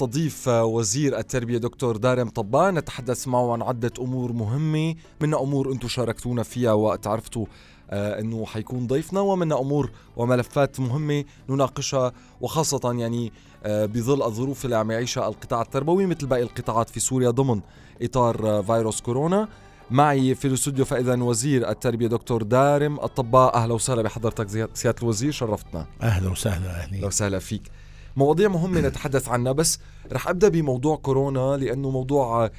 نستضيف وزير التربية دكتور دارم طبا نتحدث معه عن عدة أمور مهمة من أمور أنتم شاركتونا فيها وقت عرفتوا آه، أنه حيكون ضيفنا ومن أمور وملفات مهمة نناقشها وخاصة يعني آه، بظل الظروف اللي عم يعيشها القطاع التربوي مثل باقي القطاعات في سوريا ضمن إطار آه، فيروس كورونا معي في الاستوديو فاذا وزير التربيه دكتور دارم الطباء اهلا وسهلا بحضرتك سياده الوزير شرفتنا اهلا وسهلا اهلا وسهلا فيك مواضيع مهمة نتحدث عنها بس رح أبدأ بموضوع كورونا لأنه موضوع آه،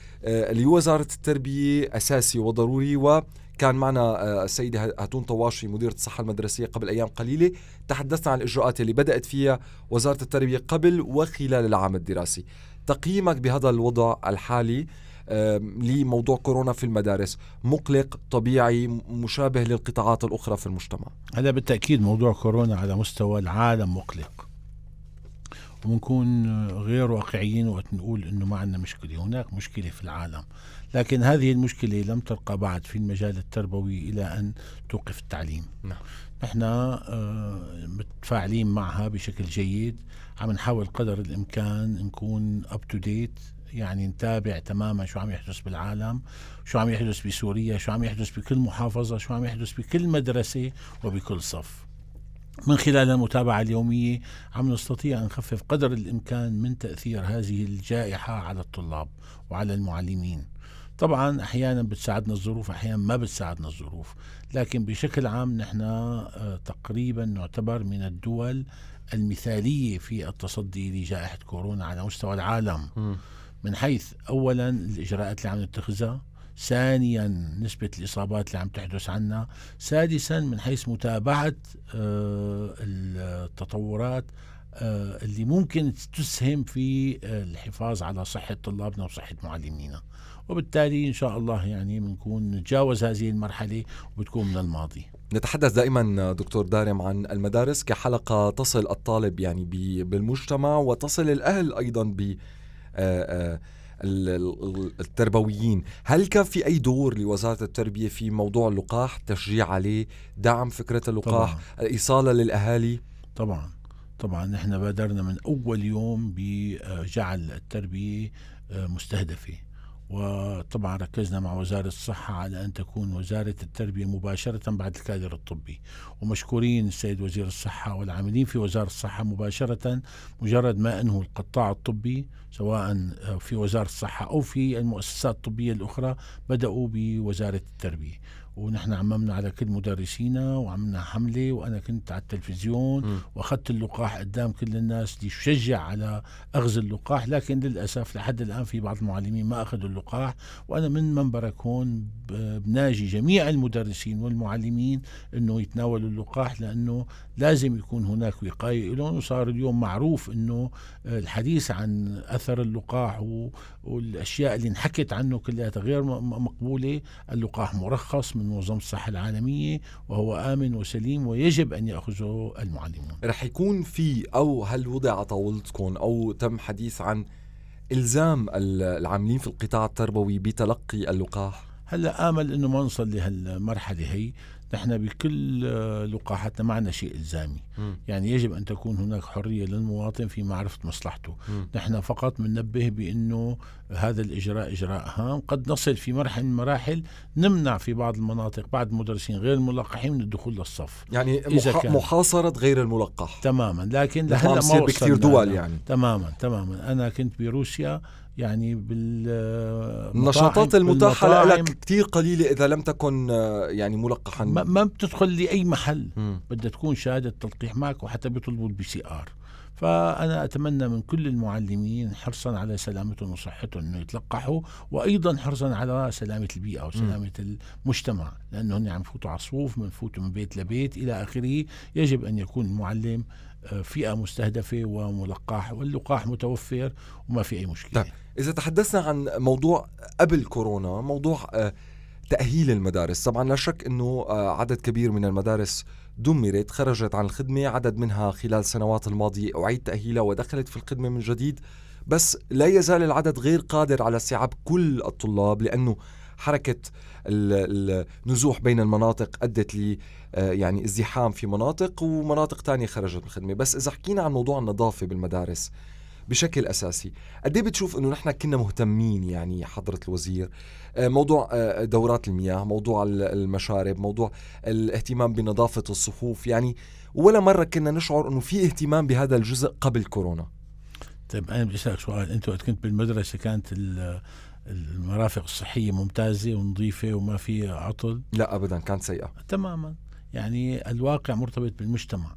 اللي وزارة التربية أساسي وضروري و كان معنا آه، السيدة هاتون طواشي مديرة الصحة المدرسية قبل أيام قليلة تحدثنا عن الإجراءات اللي بدأت فيها وزارة التربية قبل وخلال العام الدراسي تقييمك بهذا الوضع الحالي لموضوع كورونا في المدارس مقلق طبيعي مشابه للقطاعات الأخرى في المجتمع هذا بالتأكيد موضوع كورونا على مستوى العالم مقلق ونكون غير واقعيين وقت نقول انه ما عندنا مشكله، هناك مشكله في العالم، لكن هذه المشكله لم ترقى بعد في المجال التربوي الى ان توقف التعليم. نعم. نحن آه، متفاعلين معها بشكل جيد، عم نحاول قدر الامكان نكون اب تو ديت يعني نتابع تماما شو عم يحدث بالعالم شو عم يحدث بسوريا شو عم يحدث بكل محافظة شو عم يحدث بكل مدرسة وبكل صف من خلال المتابعة اليومية عم نستطيع أن نخفف قدر الإمكان من تأثير هذه الجائحة على الطلاب وعلى المعلمين طبعا أحيانا بتساعدنا الظروف أحيانا ما بتساعدنا الظروف لكن بشكل عام نحن آه، تقريبا نعتبر من الدول المثالية في التصدي لجائحة كورونا على مستوى العالم م. من حيث أولا الإجراءات اللي عم نتخذها ثانيا نسبة الإصابات اللي عم تحدث عنا سادسا من حيث متابعة آه، التطورات آه، اللي ممكن تسهم في آه، الحفاظ على صحة طلابنا وصحة معلمينا وبالتالي إن شاء الله يعني بنكون نتجاوز هذه المرحلة وبتكون من الماضي نتحدث دائما دكتور دارم عن المدارس كحلقة تصل الطالب يعني بالمجتمع وتصل الأهل أيضا ب التربويين هل كان في أي دور لوزارة التربية في موضوع اللقاح تشجيع عليه دعم فكرة اللقاح طبعا. الإيصالة للأهالي طبعا طبعا نحن بادرنا من أول يوم بجعل التربية مستهدفه وطبعا ركزنا مع وزارة الصحة على أن تكون وزارة التربية مباشرة بعد الكادر الطبي ومشكورين السيد وزير الصحة والعاملين في وزارة الصحة مباشرة مجرد ما أنه القطاع الطبي سواء آه، في وزارة الصحة أو في المؤسسات الطبية الأخرى بدأوا بوزارة التربية ونحن عممنا على كل مدرسينا وعملنا حملة وأنا كنت على التلفزيون وأخذت اللقاح قدام كل الناس ليشجع على أخذ اللقاح لكن للأسف لحد الآن في بعض المعلمين ما أخذوا اللقاح وأنا من منبرك هون بناجي جميع المدرسين والمعلمين أنه يتناولوا اللقاح لأنه لازم يكون هناك وقاية لهم وصار اليوم معروف أنه آه، الحديث عن أثر اللقاح والأشياء اللي انحكت عنه كلها غير مقبولة اللقاح مرخص من منظمة الصحة العالمية وهو آمن وسليم ويجب أن يأخذه المعلمون رح يكون في أو هل وضع على طاولتكم أو تم حديث عن الزام العاملين في القطاع التربوي بتلقي اللقاح هلا امل انه ما نصل لهالمرحله هي نحن بكل آه، لقاحاتنا ما عندنا شيء الزامي م. يعني يجب ان تكون هناك حريه للمواطن في معرفه مصلحته نحن فقط بننبه بانه هذا الاجراء اجراء هام قد نصل في مرحله من المراحل نمنع في بعض المناطق بعض المدرسين غير الملقحين من الدخول للصف يعني إذا مح... كان... محاصره غير الملقح تماما لكن نعم، لهلا ما بكثير دول يعني تماما تماما انا كنت بروسيا يعني بالنشاطات المتاحة لك كثير قليلة إذا لم تكن آه، يعني ملقحا ما, ما بتدخل لأي محل بدها تكون شهادة تلقيح معك وحتى بيطلبوا البي سي آر فأنا أتمنى من كل المعلمين حرصا على سلامتهم وصحتهم أنه يتلقحوا وأيضا حرصا على سلامة البيئة وسلامة م. المجتمع لأنه هم عم يفوتوا على الصفوف من فوتوا من بيت لبيت إلى آخره يجب أن يكون المعلم فئه مستهدفه وملقاح واللقاح متوفر وما في اي مشكله طيب. اذا تحدثنا عن موضوع قبل كورونا موضوع آه، تاهيل المدارس طبعا لا شك انه آه، عدد كبير من المدارس دمرت خرجت عن الخدمه عدد منها خلال السنوات الماضيه اعيد تاهيلها ودخلت في الخدمه من جديد بس لا يزال العدد غير قادر على استيعاب كل الطلاب لانه حركه النزوح بين المناطق ادت ل آه، يعني ازدحام في مناطق ومناطق تانية خرجت من الخدمه بس اذا حكينا عن موضوع النظافه بالمدارس بشكل اساسي قد إيه بتشوف انه نحن كنا مهتمين يعني حضره الوزير آه، موضوع آه، دورات المياه موضوع المشارب موضوع الاهتمام بنظافه الصفوف يعني ولا مره كنا نشعر انه في اهتمام بهذا الجزء قبل كورونا طيب انا بدي اسالك سؤال انت وقت كنت بالمدرسه كانت المرافق الصحية ممتازة ونظيفة وما في عطل لا أبدا كانت سيئة تماما يعني الواقع مرتبط بالمجتمع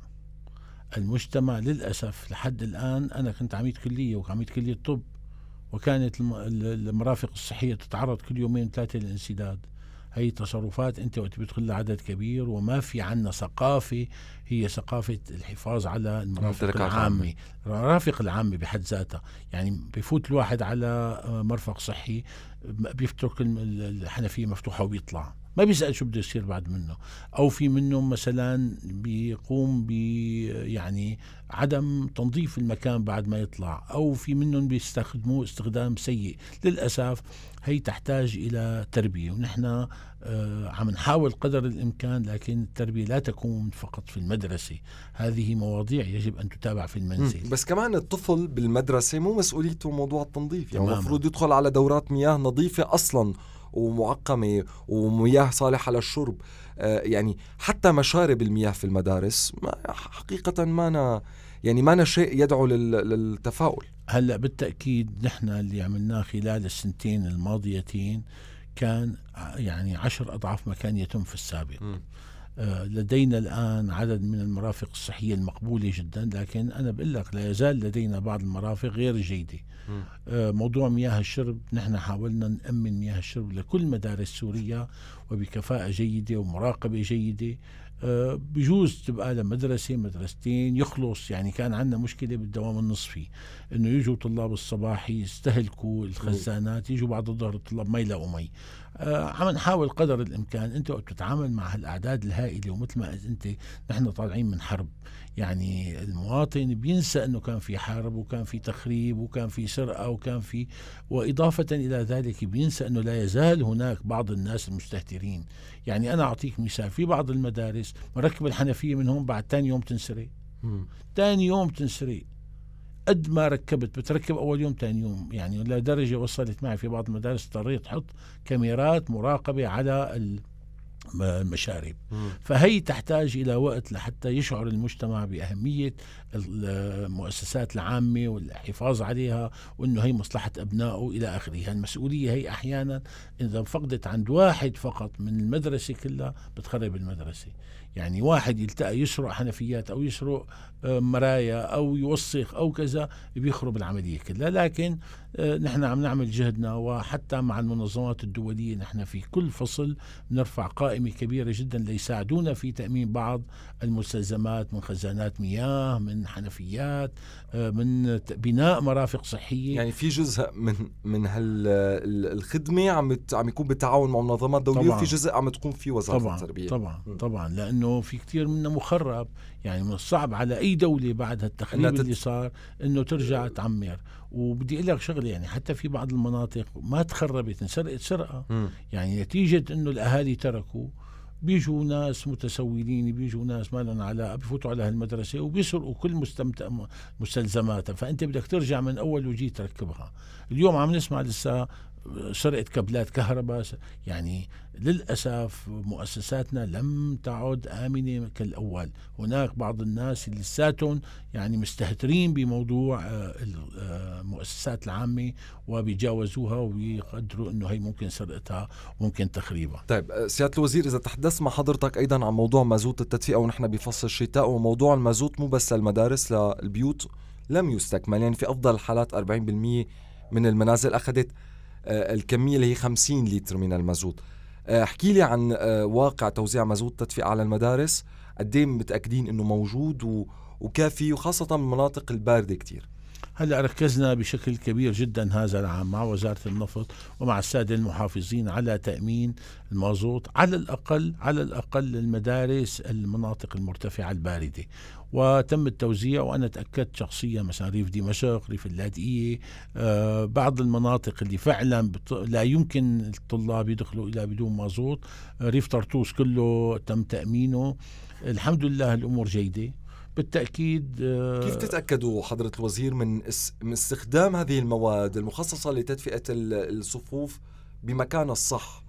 المجتمع للأسف لحد الآن أنا كنت عميد كلية وعميد كلية طب وكانت المرافق الصحية تتعرض كل يومين ثلاثة للانسداد هي تصرفات أنت وقت بيدخل عدد كبير وما في عنا ثقافة هي ثقافة الحفاظ على المرافق العامة المرافق العامة بحد ذاتها يعني بفوت الواحد على مرفق صحي بيفترك الحنفية مفتوحة وبيطلع ما بيسال شو بده يصير بعد منه او في منهم مثلا بيقوم ب يعني عدم تنظيف المكان بعد ما يطلع او في منهم بيستخدموه استخدام سيء للاسف هي تحتاج الى تربيه ونحن آه عم نحاول قدر الامكان لكن التربيه لا تكون فقط في المدرسه، هذه مواضيع يجب ان تتابع في المنزل. بس كمان الطفل بالمدرسه مو مسؤوليته موضوع التنظيف، يعني المفروض يدخل على دورات مياه نظيفه اصلا ومعقمة ومياه صالحة للشرب آه، يعني حتى مشارب المياه في المدارس ما حقيقة ما أنا يعني ما أنا شيء يدعو للتفاؤل هلا بالتأكيد نحن اللي عملناه خلال السنتين الماضيتين كان يعني عشر أضعاف ما كان يتم في السابق م. آه، لدينا الآن عدد من المرافق الصحية المقبولة جدا لكن أنا بقول لك لا يزال لدينا بعض المرافق غير جيدة آه، موضوع مياه الشرب نحن حاولنا نأمن مياه الشرب لكل مدارس سوريا وبكفاءة جيدة ومراقبة جيدة آه، بجوز تبقى لمدرسة مدرستين يخلص يعني كان عندنا مشكلة بالدوام النصفي انه يجوا طلاب الصباح يستهلكوا الخزانات يجوا بعد الظهر الطلاب ما يلاقوا مي آه، عم نحاول قدر الامكان انت وقت تتعامل مع هالاعداد الهائله ومثل ما انت نحن طالعين من حرب يعني المواطن بينسى انه كان في حرب وكان في تخريب وكان في سرقه وكان في واضافه الى ذلك بينسى انه لا يزال هناك بعض الناس المستهترين يعني انا اعطيك مثال في بعض المدارس مركب الحنفيه من هون بعد ثاني يوم تنسرق ثاني يوم تنسرق قد ما ركبت بتركب اول يوم ثاني يوم يعني لدرجه وصلت معي في بعض المدارس اضطريت احط كاميرات مراقبه على المشارب فهي تحتاج الى وقت لحتى يشعر المجتمع باهميه المؤسسات العامة والحفاظ عليها وأنه هي مصلحة أبنائه إلى آخره المسؤولية يعني هي أحيانا إذا فقدت عند واحد فقط من المدرسة كلها بتخرب المدرسة يعني واحد يلتقى يسرق حنفيات أو يسرق آه، مرايا أو يوصخ أو كذا بيخرب العملية كلها لكن آه، نحن عم نعمل جهدنا وحتى مع المنظمات الدولية نحن في كل فصل بنرفع قائمة كبيرة جدا ليساعدونا في تأمين بعض المستلزمات من خزانات مياه من آه، من حنفيات من بناء مرافق صحيه يعني في جزء من من هالخدمه عم عم يكون بالتعاون مع منظمات دوليه وفي جزء عم تقوم فيه وزاره طبعاً التربيه طبعا م. طبعا لانه في كثير منا مخرب يعني من الصعب على اي دوله بعد هالتخريب تت... اللي صار انه ترجع تعمر وبدي اقول لك شغله يعني حتى في بعض المناطق ما تخربت انسرقت سرقه م. يعني نتيجه انه الاهالي تركوا بيجوا ناس متسولين بيجوا ناس ما لهم علاقه بفوتوا على هالمدرسه وبيسرقوا كل مستمتع مستلزماتها فانت بدك ترجع من اول وجيت تركبها اليوم عم نسمع لسه سرقه كابلات كهرباء يعني للاسف مؤسساتنا لم تعد امنه كالاول هناك بعض الناس لساتهم يعني مستهترين بموضوع آه، آه، المؤسسات العامه وبيتجاوزوها وبيقدروا انه هي ممكن سرقتها وممكن تخريبها طيب آه، سياده الوزير اذا تحدثت مع حضرتك ايضا عن موضوع مازوت التدفئه ونحن بفصل الشتاء وموضوع المازوت مو بس للمدارس للبيوت لم يستكمل يعني في افضل الحالات 40% من المنازل اخذت آه، الكميه اللي هي 50 لتر من المازوت آه، احكي لي عن آه، واقع توزيع مازوت تدفئه على المدارس قد ايه متاكدين انه موجود وكافي وخاصه المناطق البارده كثير هلا ركزنا بشكل كبير جدا هذا العام مع وزاره النفط ومع الساده المحافظين على تامين المازوت على الاقل على الاقل للمدارس المناطق المرتفعه البارده وتم التوزيع وأنا تأكدت شخصيا مساريف دمشق ريف اللاذقية آه، بعض المناطق اللي فعلا لا يمكن الطلاب يدخلوا إلى بدون مازوت آه، ريف طرطوس كله تم تأمينه الحمد لله الأمور جيدة بالتاكيد آه، كيف تتاكدوا حضره الوزير من من استخدام هذه المواد المخصصه لتدفئه الصفوف بمكانها الصح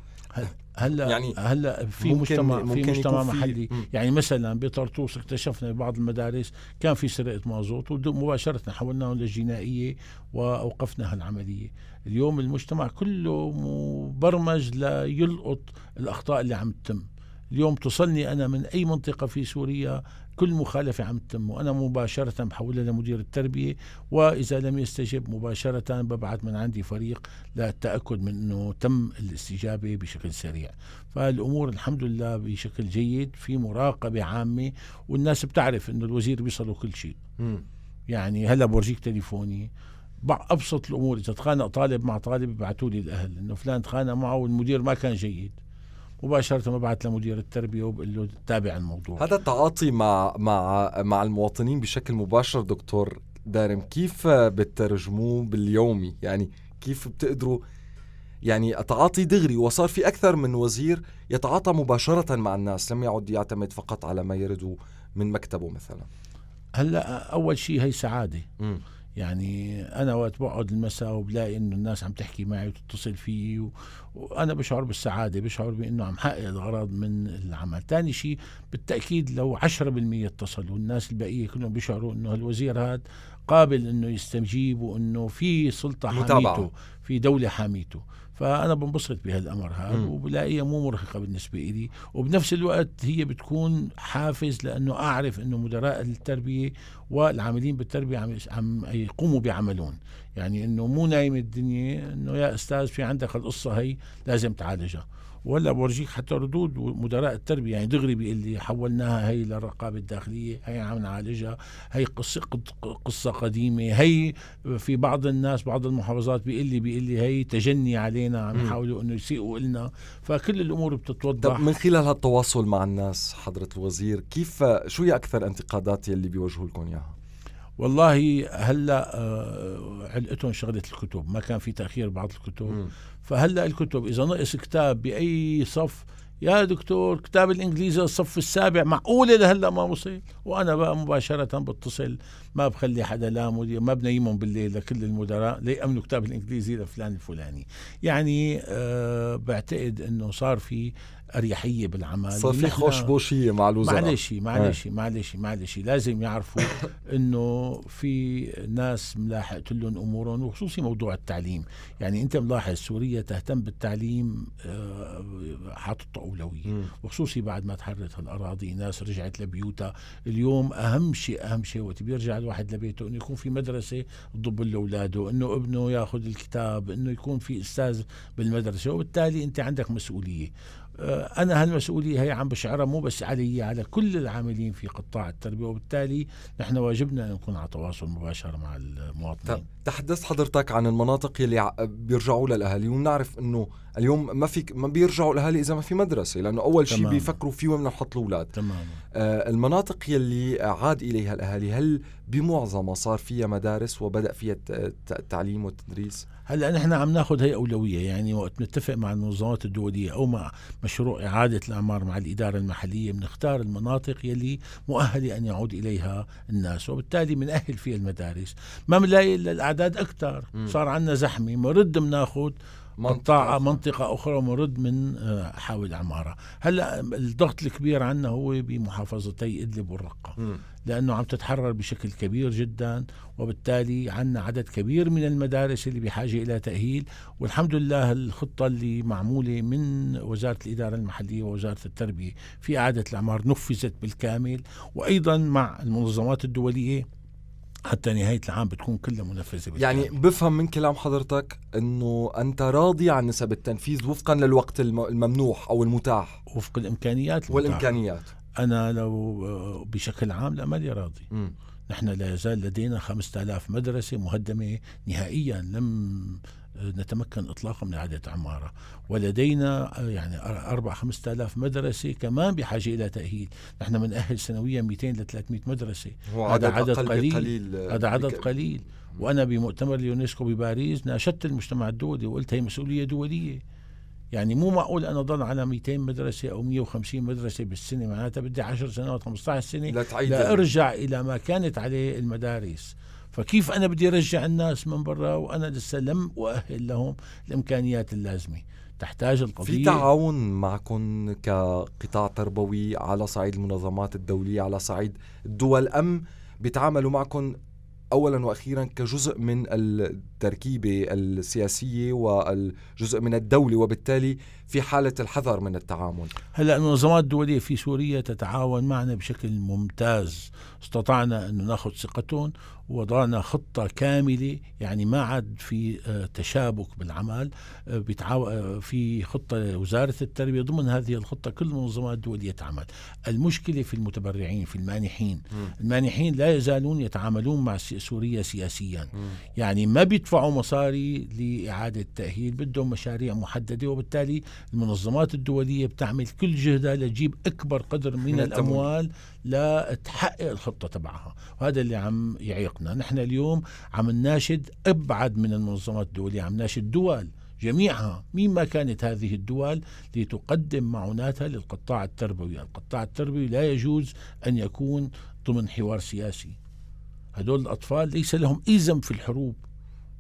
هلا يعني هلا في مجتمع ممكن في مجتمع محلي في يعني مثلا بطرطوس اكتشفنا ببعض المدارس كان في سرقه مازوت ومباشره حولناه للجنائيه واوقفنا هالعمليه اليوم المجتمع كله مبرمج ليلقط الاخطاء اللي عم تتم اليوم تصلني انا من اي منطقه في سوريا كل مخالفة عم تتم وأنا مباشرة بحولها لمدير التربية وإذا لم يستجب مباشرة ببعث من عندي فريق للتأكد من أنه تم الاستجابة بشكل سريع فالأمور الحمد لله بشكل جيد في مراقبة عامة والناس بتعرف أنه الوزير بيصلوا كل شيء يعني هلا بورجيك تليفوني ابسط الامور اذا تخانق طالب مع طالب يبعثوا لي الاهل انه فلان تخانق معه والمدير ما كان جيد مباشره ببعث لمدير التربيه وبقول له تابع الموضوع هذا التعاطي مع مع مع المواطنين بشكل مباشر دكتور دارم كيف بترجموه باليومي يعني كيف بتقدروا يعني التعاطي دغري وصار في اكثر من وزير يتعاطى مباشره مع الناس لم يعد يعتمد فقط على ما يرد من مكتبه مثلا هلا اول شيء هي سعاده م. يعني انا وقت بقعد المساء وبلاقي انه الناس عم تحكي معي وتتصل فيي و... وانا بشعر بالسعاده بشعر بانه عم حقق الغرض من العمل ثاني شيء بالتاكيد لو 10% اتصلوا الناس البقيه كلهم بيشعروا انه هالوزير هذا قابل انه يستجيب وانه في سلطه حاميته في دوله حاميته فانا بنبسط بهالامر هذا وبلاقيها مو مرهقه بالنسبه لي وبنفس الوقت هي بتكون حافز لانه اعرف انه مدراء التربيه والعاملين بالتربيه عم عم يقوموا بعملهم يعني انه مو نايمه الدنيا انه يا استاذ في عندك القصه هي لازم تعالجها ولا بورجيك حتى ردود مدراء التربيه يعني دغري بيقول لي حولناها هي للرقابه الداخليه هي عم نعالجها هي قصه قصه قديمه هي في بعض الناس بعض المحافظات بيقول لي بيقول لي هي تجني علينا عم يحاولوا انه يسيئوا لنا فكل الامور بتتوضح طب من خلال هالتواصل مع الناس حضره الوزير كيف شو هي اكثر انتقادات يلي بيوجهوا لكم اياها والله هلا آه، علقتهم شغله الكتب ما كان في تاخير بعض الكتب م. فهلا الكتب اذا نقص كتاب باي صف يا دكتور كتاب الانجليزي الصف السابع معقوله لهلا ما وصل وانا بقى مباشره بتصل ما بخلي حدا لا مدير ما بنيمهم بالليل لكل المدراء ليأمنوا كتاب الانجليزي لفلان الفلاني يعني أه بعتقد انه صار في اريحيه بالعمل صار في خوش بوشيه مع الوزراء معلش معلش إيه. معلش معلش لازم يعرفوا انه في ناس ملاحقة لهم امورهم وخصوصي موضوع التعليم يعني انت ملاحظ سوريا تهتم بالتعليم آه، حاطط اولويه وخصوصي بعد ما تحررت الاراضي ناس رجعت لبيوتها اليوم اهم شيء اهم شيء وقت بيرجع الواحد لبيته انه يكون في مدرسه تضب لاولاده انه ابنه ياخذ الكتاب انه يكون في استاذ بالمدرسه وبالتالي انت عندك مسؤوليه آه، أنا هالمسؤولية هي عم بشعرها مو بس علي على كل العاملين في قطاع التربية وبالتالي نحن واجبنا أن نكون على تواصل مباشر مع المواطنين تحدثت حضرتك عن المناطق اللي بيرجعوا لها الأهالي وبنعرف أنه اليوم ما في ما بيرجعوا الأهالي إذا ما في مدرسة لأنه أول شيء بيفكروا فيه وين نحط الأولاد تمام آه المناطق اللي عاد إليها الأهالي هل بمعظمها صار فيها مدارس وبدأ فيها التعليم والتدريس؟ هلا نحن عم ناخذ هي اولويه يعني وقت نتفق مع المنظمات الدوليه او مع مشروع اعاده الاعمار مع الاداره المحليه بنختار المناطق يلي مؤهله ان يعود اليها الناس وبالتالي بنأهل فيها المدارس ما بنلاقي الا الاعداد اكثر صار عندنا زحمه مرد بناخذ منطقة منطقة أخرى مرد من آه، حاوي العمارة هلا الضغط الكبير عندنا هو بمحافظتي إدلب والرقة م. لأنه عم تتحرر بشكل كبير جدا وبالتالي عندنا عدد كبير من المدارس اللي بحاجة إلى تأهيل والحمد لله الخطة اللي معمولة من وزارة الإدارة المحلية ووزارة التربية في إعادة الأعمار نفذت بالكامل وأيضا مع المنظمات الدولية حتى نهايه العام بتكون كلها منفذه بالكامل. يعني بفهم من كلام حضرتك انه انت راضي عن نسب التنفيذ وفقا للوقت الممنوح او المتاح وفق الامكانيات المتاحة. والامكانيات انا لو آه، بشكل عام لا مالي راضي م. نحن لا يزال لدينا 5000 مدرسة مهدمة نهائيا لم نتمكن اطلاقا من اعاده عماره ولدينا يعني أربع خمسة آلاف مدرسه كمان بحاجه الى تاهيل نحن بنأهل سنويا 200 ل 300 مدرسه هذا عدد عدد قليل, قليل آه، هذا عدد قليل وانا بمؤتمر اليونسكو بباريس ناشدت المجتمع الدولي وقلت هي مسؤوليه دوليه يعني مو معقول انا ضل على 200 مدرسه او 150 مدرسه بالسنه معناتها بدي 10 سنوات 15 سنه لا لارجع الى ما كانت عليه المدارس فكيف انا بدي ارجع الناس من برا وانا لسه لم اؤهل لهم الامكانيات اللازمه تحتاج القضيه في تعاون معكم كقطاع تربوي على صعيد المنظمات الدوليه على صعيد الدول ام بيتعاملوا معكم اولا واخيرا كجزء من التركيبه السياسيه والجزء من الدوله وبالتالي في حالة الحذر من التعامل هلا المنظمات الدولية في سوريا تتعاون معنا بشكل ممتاز استطعنا أن نأخذ ثقتهم وضعنا خطة كاملة يعني ما عاد في آه، تشابك بالعمل آه، آه، في خطة وزارة التربية ضمن هذه الخطة كل المنظمات الدولية تعمل المشكلة في المتبرعين في المانحين م. المانحين لا يزالون يتعاملون مع سوريا سياسيا م. يعني ما بيدفعوا مصاري لإعادة تأهيل بدهم مشاريع محددة وبالتالي المنظمات الدولية بتعمل كل جهدها لتجيب أكبر قدر من, من الأموال لتحقق الخطة تبعها وهذا اللي عم يعيقنا نحن اليوم عم نناشد أبعد من المنظمات الدولية عم نناشد دول جميعها مما كانت هذه الدول لتقدم معوناتها للقطاع التربوي القطاع التربوي لا يجوز أن يكون ضمن حوار سياسي هدول الأطفال ليس لهم إذن في الحروب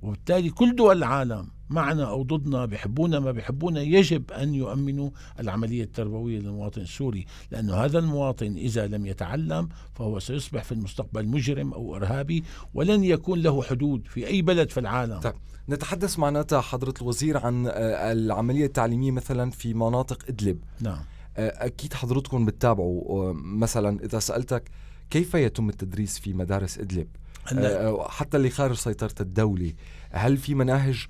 وبالتالي كل دول العالم معنا أو ضدنا بيحبونا ما بيحبونا يجب أن يؤمنوا العملية التربوية للمواطن السوري لأن هذا المواطن إذا لم يتعلم فهو سيصبح في المستقبل مجرم أو إرهابي ولن يكون له حدود في أي بلد في العالم طيب. نتحدث معناتها حضرة الوزير عن آه، العملية التعليمية مثلا في مناطق إدلب نعم آه، أكيد حضرتكم بتتابعوا آه، مثلا إذا سألتك كيف يتم التدريس في مدارس إدلب حتى اللي خارج سيطرة الدولة هل في مناهج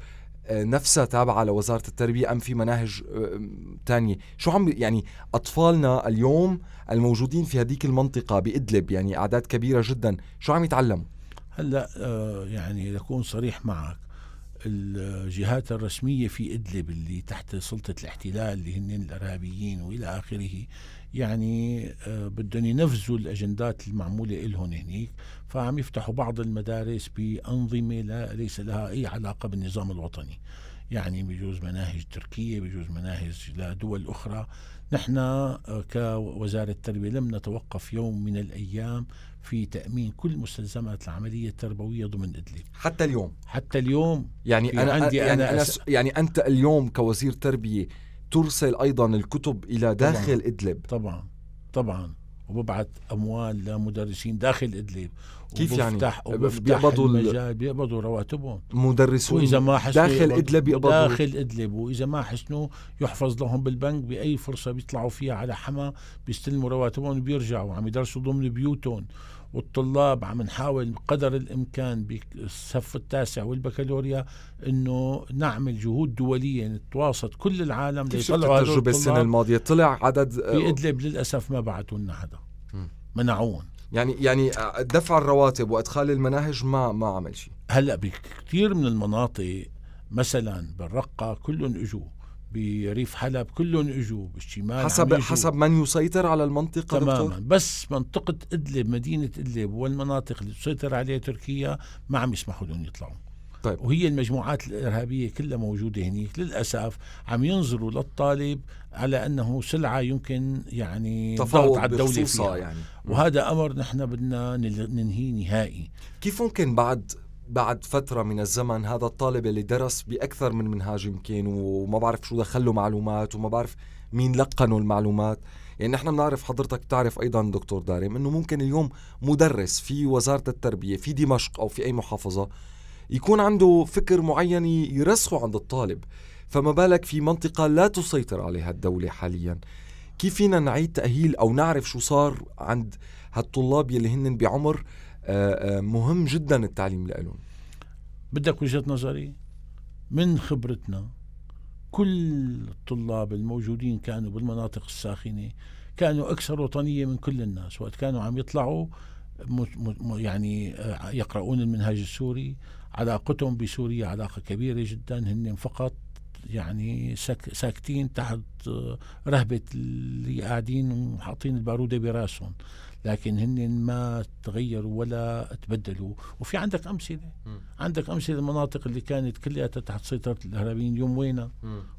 نفسها تابعة لوزارة التربية أم في مناهج آه، تانية شو عم يعني أطفالنا اليوم الموجودين في هذيك المنطقة بإدلب يعني أعداد كبيرة جدا شو عم يتعلموا هلا آه، يعني لكون صريح معك الجهات الرسمية في إدلب اللي تحت سلطة الاحتلال اللي هن الإرهابيين وإلى آخره يعني آه، بدهم ينفذوا الأجندات المعمولة إلهم هنيك فعم يفتحوا بعض المدارس بأنظمة لا ليس لها أي علاقة بالنظام الوطني يعني بجوز مناهج تركية بجوز مناهج لدول أخرى نحن آه، كوزارة التربية لم نتوقف يوم من الأيام في تأمين كل مستلزمات العملية التربوية ضمن إدلب حتى اليوم حتى اليوم يعني أنا عندي يعني, أنا أس... يعني أنت اليوم كوزير تربية ترسل أيضا الكتب إلى داخل طبعاً إدلب طبعا طبعا وببعث اموال لمدرسين داخل ادلب كيف يعني؟ بيقبضوا المجال بيقبضوا رواتبهم مدرسون واذا ما حسنوا داخل ادلب بيقبضوا داخل ادلب واذا ما حسنوا يحفظ لهم بالبنك باي فرصه بيطلعوا فيها على حما بيستلموا رواتبهم وبيرجعوا عم يدرسوا ضمن بيوتهم والطلاب عم نحاول قدر الامكان بالصف التاسع والبكالوريا انه نعمل جهود دوليه نتواصل كل العالم ليطلعوا التجربه السنه الماضيه طلع عدد في آه، ادلب للاسف ما بعثوا لنا حدا منعوهم يعني يعني آه، دفع الرواتب وادخال المناهج ما ما عمل شيء هلا بكثير من المناطق مثلا بالرقه كلهم اجوا بريف حلب كلهم اجوا بالشمال حسب حسب من يسيطر على المنطقه تماما دكتور؟ بس منطقه ادلب مدينه ادلب والمناطق اللي تسيطر عليها تركيا ما عم يسمحوا لهم يطلعوا طيب. وهي المجموعات الإرهابية كلها موجودة هناك للأسف عم ينظروا للطالب على أنه سلعة يمكن يعني تفاوض على الدولة فيها يعني. وهذا أمر نحن بدنا ننهيه نهائي كيف ممكن بعد بعد فترة من الزمن هذا الطالب اللي درس بأكثر من منهاج يمكن وما بعرف شو دخل له معلومات وما بعرف مين لقنه المعلومات يعني نحن بنعرف حضرتك تعرف أيضا دكتور دارم أنه ممكن اليوم مدرس في وزارة التربية في دمشق أو في أي محافظة يكون عنده فكر معين يرسخه عند الطالب فما بالك في منطقة لا تسيطر عليها الدولة حاليا كيف فينا نعيد تأهيل أو نعرف شو صار عند هالطلاب يلي هن بعمر مهم جدا التعليم لهم بدك وجهه نظري من خبرتنا كل الطلاب الموجودين كانوا بالمناطق الساخنه كانوا اكثر وطنيه من كل الناس وقت كانوا عم يطلعوا يعني آه، يقرؤون المنهاج السوري علاقتهم بسوريا علاقه كبيره جدا هن فقط يعني ساكتين تحت رهبة اللي قاعدين وحاطين البارودة براسهم لكن هن ما تغيروا ولا تبدلوا وفي عندك أمثلة عندك أمثلة المناطق اللي كانت كلها تحت سيطرة الإرهابيين اليوم وينها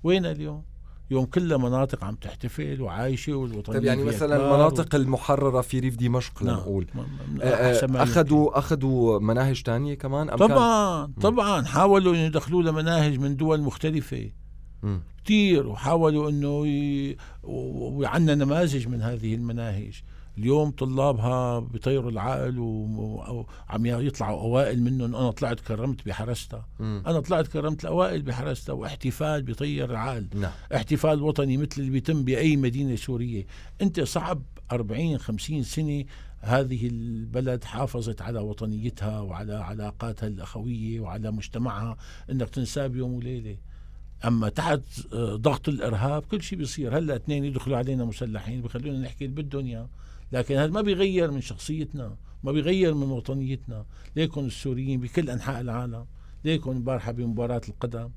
وينها اليوم يوم كل مناطق عم تحتفل وعايشه والوطنيه طيب يعني مثلا المناطق و... المحرره في ريف دمشق نعم. لنقول آه، آه، اخذوا اخذوا مناهج ثانيه كمان أم طبعا كان؟ طبعا حاولوا انه يدخلوا مناهج من دول مختلفه كثير وحاولوا انه ي... وعندنا نماذج من هذه المناهج اليوم طلابها بيطيروا العقل وعم يطلعوا اوائل منهم انا طلعت كرمت بحرستها انا طلعت كرمت الاوائل بحرستها واحتفال بيطير العقل نعم. احتفال وطني مثل اللي بيتم باي مدينه سوريه انت صعب 40 50 سنه هذه البلد حافظت على وطنيتها وعلى علاقاتها الاخويه وعلى مجتمعها انك تنساه بيوم وليله اما تحت آه، ضغط الارهاب كل شيء بيصير هلا اثنين يدخلوا علينا مسلحين بخلونا نحكي اللي بدهم اياه لكن هذا ما بيغير من شخصيتنا ما بيغير من وطنيتنا ليكن السوريين بكل أنحاء العالم ليكن امبارحه بمباراة القدم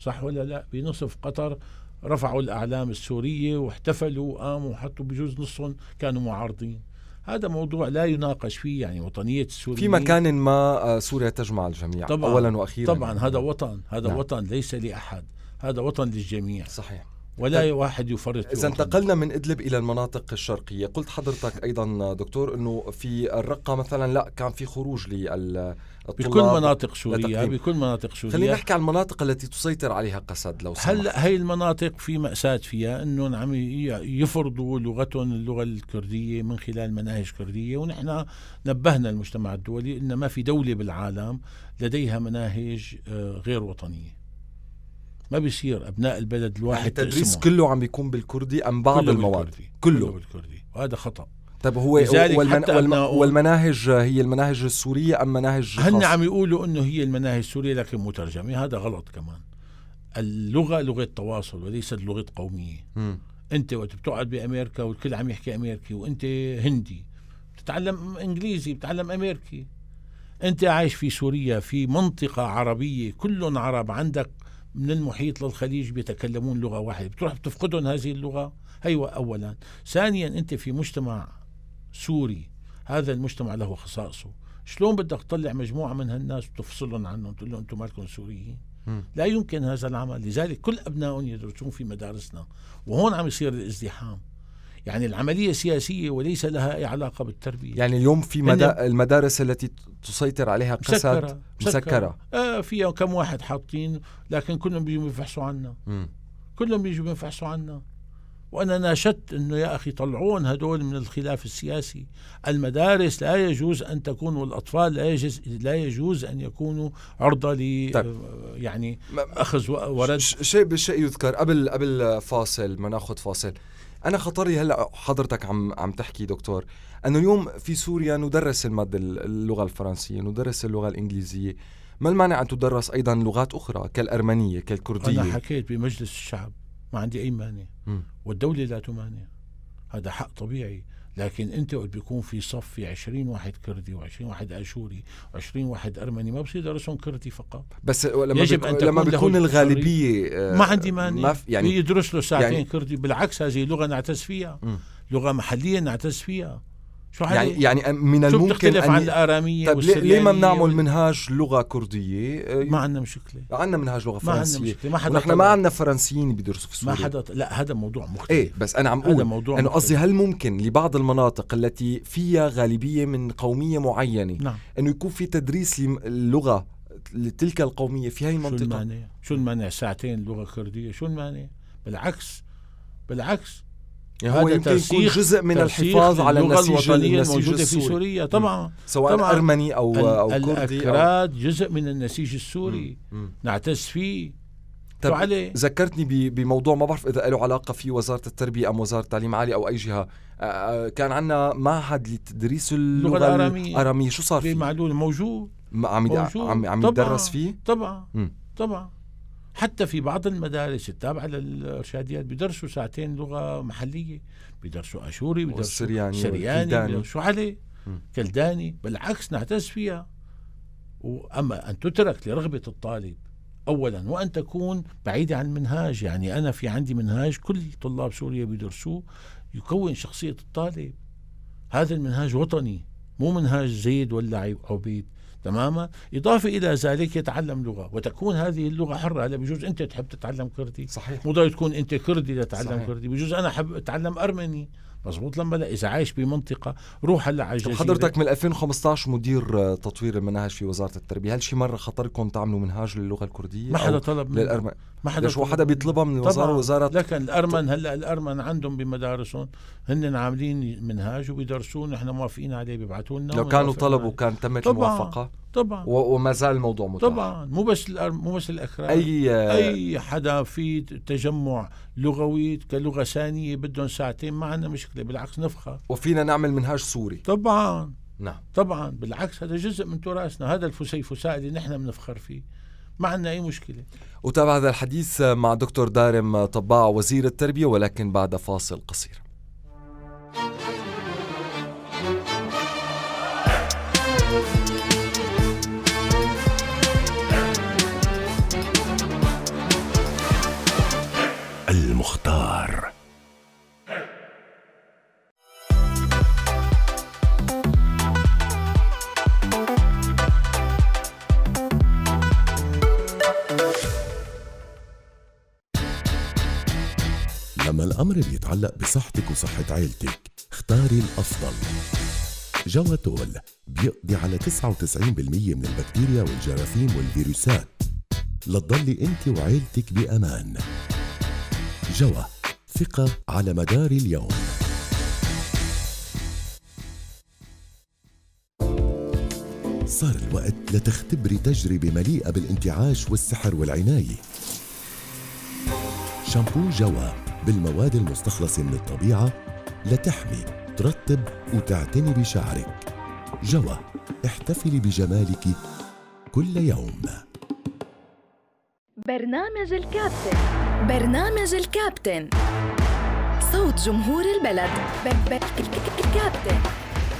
صح ولا لا بنصف قطر رفعوا الأعلام السورية واحتفلوا وقاموا وحطوا بجوز نصهم كانوا معارضين هذا موضوع لا يناقش فيه يعني وطنية السوريين في مكان ما آه، سوريا تجمع الجميع طبعا أولا وأخيرا طبعا هذا نعم. وطن هذا نعم. وطن ليس لأحد هذا وطن للجميع صحيح ولا طيب. واحد يفرط اذا انتقلنا من ادلب الى المناطق الشرقيه قلت حضرتك ايضا دكتور انه في الرقه مثلا لا كان في خروج لل بكل مناطق سوريا بكل مناطق سوريا خلينا نحكي عن المناطق التي تسيطر عليها قسد لو سمحت هلا هي المناطق في مأساة فيها انهم عم يفرضوا لغتهم اللغة الكردية من خلال مناهج كردية ونحن نبهنا المجتمع الدولي ان ما في دولة بالعالم لديها مناهج آه، غير وطنية ما بيصير ابناء البلد الواحد يعني التدريس اسمه. كله عم بيكون بالكردي ام بعض كله المواد بالكردي. كله. كله بالكردي وهذا خطا طب هو والمن... والم... والمناهج هي المناهج السوريه ام مناهج هن عم يقولوا انه هي المناهج السوريه لكن مترجمه هذا غلط كمان اللغه لغه تواصل وليست لغه قوميه م. انت وقت بتقعد بامريكا والكل عم يحكي امريكي وانت هندي بتتعلم انجليزي بتتعلم امريكي انت عايش في سوريا في منطقه عربيه كلهم عرب عندك من المحيط للخليج بيتكلمون لغة واحدة بتروح بتفقدهم هذه اللغة هيوة أولا ثانيا أنت في مجتمع سوري هذا المجتمع له خصائصه شلون بدك تطلع مجموعة من هالناس وتفصلهم عنهم تقول لهم أنتم مالكم سوريين لا يمكن هذا العمل لذلك كل أبنائهم يدرسون في مدارسنا وهون عم يصير الازدحام يعني العملية سياسية وليس لها أي علاقة بالتربية يعني اليوم في مدا... المدارس التي تسيطر عليها قسد مسكرة, مسكرة. آه فيها كم واحد حاطين لكن كلهم بيجوا بيفحصوا عنا كلهم بيجوا بيفحصوا عنا وانا ناشدت انه يا اخي طلعون هدول من الخلاف السياسي المدارس لا يجوز ان تكون والاطفال لا يجوز لا يجوز ان يكونوا عرضه ل طيب. يعني اخذ ورد شيء بالشيء يذكر قبل قبل فاصل ما ناخذ فاصل انا خطري هلا حضرتك عم عم تحكي دكتور انه اليوم في سوريا ندرس الماده اللغه الفرنسيه ندرس اللغه الانجليزيه ما المانع ان تدرس ايضا لغات اخرى كالارمنيه كالكرديه انا حكيت بمجلس الشعب ما عندي اي مانع والدوله لا تمانع هذا حق طبيعي لكن انت بيكون في صف في 20 واحد كردي و20 واحد اشوري و20 واحد ارمني ما بصير يدرسون كردي فقط بس لما يجب بيكون أن تكون لما بيكون الغالبيه آه، ما عندي مانع ما يعني يدرس له ساعتين يعني كردي بالعكس هذه لغه نعتز فيها م. لغه محليه نعتز فيها شو يعني يعني من الممكن شو بتختلف عن الاراميه طيب ليه ما بنعمل منهاج لغه كرديه ما عندنا مشكله عندنا منهاج لغه فرنسيه ما عندنا مشكله ما حدا ما عندنا فرنسيين بيدرسوا في سوريا ما حدا لا هذا موضوع مختلف ايه بس انا عم اقول موضوع انه قصدي هل ممكن لبعض المناطق التي فيها غالبيه من قوميه معينه نعم. انه يكون في تدريس اللغه لتلك القوميه في هاي المنطقه شو المانع شو المانع ساعتين لغه كرديه شو المانع بالعكس بالعكس يعني هو هذا يكون جزء من الحفاظ على النسيج الموجود في سوريا طبعا مم. سواء طبعا أرمني أو او كردي الأكراد أو جزء من النسيج السوري مم. مم. نعتز فيه طب عليه. ذكرتني بموضوع ما بعرف إذا له علاقة في وزارة التربية أم وزارة التعليم العالي أو أي جهة كان عندنا معهد لتدريس اللغة, الأرامية الأرامية شو صار فيه؟ معلول موجود عم موجود. عم, عم يدرس فيه؟ طبعا طبعا حتى في بعض المدارس التابعة للإرشاديات بيدرسوا ساعتين لغة محلية بيدرسوا أشوري بيدرسوا سرياني, سرياني بيدرسوا علي كلداني بالعكس نعتز فيها وأما أن تترك لرغبة الطالب اولا وان تكون بعيده عن المنهاج يعني انا في عندي منهاج كل طلاب سوريا بيدرسوه يكون شخصيه الطالب هذا المنهاج وطني مو منهاج زيد ولا عبيد تماما إضافة إلى ذلك يتعلم لغة وتكون هذه اللغة حرة هلا بجوز أنت تحب تتعلم كردي صحيح مو ضروري تكون أنت كردي لتتعلم صحيح. كردي بجوز أنا أحب أتعلم أرمني مزبوط لما لا اذا عايش بمنطقه روح هلا على الجزيره حضرتك من 2015 مدير تطوير المناهج في وزاره التربيه هل شي مره خطركم تعملوا منهاج للغه الكرديه ما حدا طلب للأرمني ما حدا شو حدا بيطلبها من الوزاره وزاره لكن الارمن هلا الارمن عندهم بمدارسهم هن عاملين منهاج وبيدرسوه نحن موافقين عليه بيبعثوا لنا لو كانوا طلبوا كان تمت طبعاً الموافقه طبعا وما زال الموضوع متاح طبعا مو بس مو بس الاكراد اي اي حدا في تجمع لغوي كلغه ثانيه بدهم ساعتين ما عندنا مشكله بالعكس نفخر وفينا نعمل منهاج سوري طبعا نعم طبعا بالعكس هذا جزء من تراثنا هذا الفسيفساء اللي نحن بنفخر فيه ما عندنا اي مشكله وتابع هذا الحديث مع دكتور دارم طباع وزير التربيه ولكن بعد فاصل قصير يتعلق بصحتك وصحة عيلتك اختاري الأفضل جواتول بيقضي على 99% من البكتيريا والجراثيم والفيروسات لتضلي انت وعيلتك بامان جوا ثقه على مدار اليوم صار الوقت لتختبري تجربة مليئة بالانتعاش والسحر والعناية شامبو جوا بالمواد المستخلصة من الطبيعة لتحمي ترطب وتعتني بشعرك جوا احتفلي بجمالك كل يوم برنامج الكابتن برنامج الكابتن صوت جمهور البلد الكابتن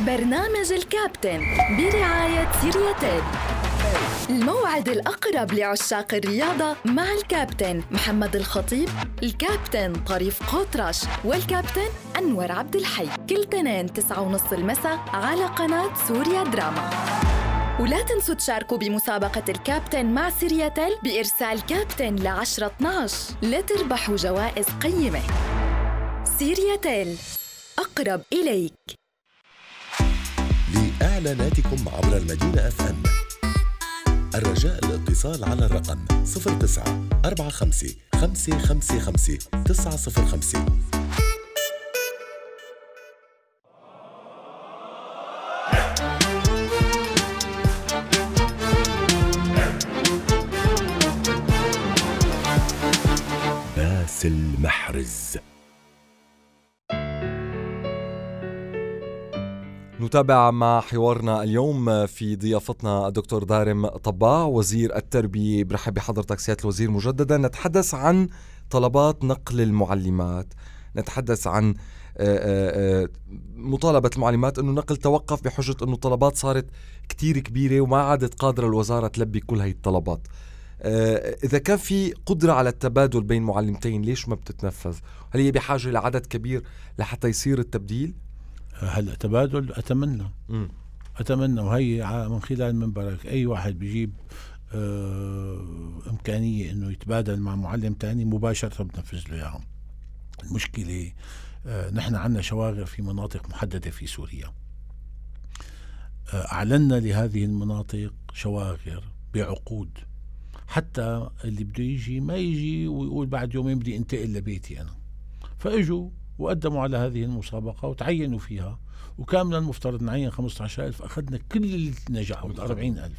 برنامج الكابتن برعاية سيريا تيل الموعد الأقرب لعشاق الرياضة مع الكابتن محمد الخطيب الكابتن طريف قطرش والكابتن أنور عبد الحي كل تنين 9:30 المساء على قناة سوريا دراما ولا تنسوا تشاركوا بمسابقة الكابتن مع سيرياتل بإرسال كابتن لعشرة 10 12 لتربحوا جوائز قيمة سيرياتل أقرب إليك لإعلاناتكم عبر المدينة أفهم. الرجاء الاتصال على الرقم 09 45 555 نتابع مع حوارنا اليوم في ضيافتنا الدكتور دارم طباع وزير التربية برحب بحضرتك سيادة الوزير مجددا نتحدث عن طلبات نقل المعلمات نتحدث عن آه، آه، آه، مطالبة المعلمات أنه نقل توقف بحجة أنه الطلبات صارت كتير كبيرة وما عادت قادرة الوزارة تلبي كل هاي الطلبات إذا كان في قدرة على التبادل بين معلمتين ليش ما بتتنفذ؟ هل هي بحاجة لعدد كبير لحتى يصير التبديل؟ هلا تبادل اتمنى م. اتمنى وهي من خلال منبرك اي واحد بيجيب آه، امكانيه انه يتبادل مع معلم تاني مباشره بنفذ له اياهم المشكله آه، نحن عندنا شواغر في مناطق محدده في سوريا آه، اعلنا لهذه المناطق شواغر بعقود حتى اللي بده يجي ما يجي ويقول بعد يومين بدي انتقل لبيتي انا فاجوا وقدموا على هذه المسابقة وتعينوا فيها وكان من المفترض نعين 15000 أخذنا كل اللي نجحوا ال 40000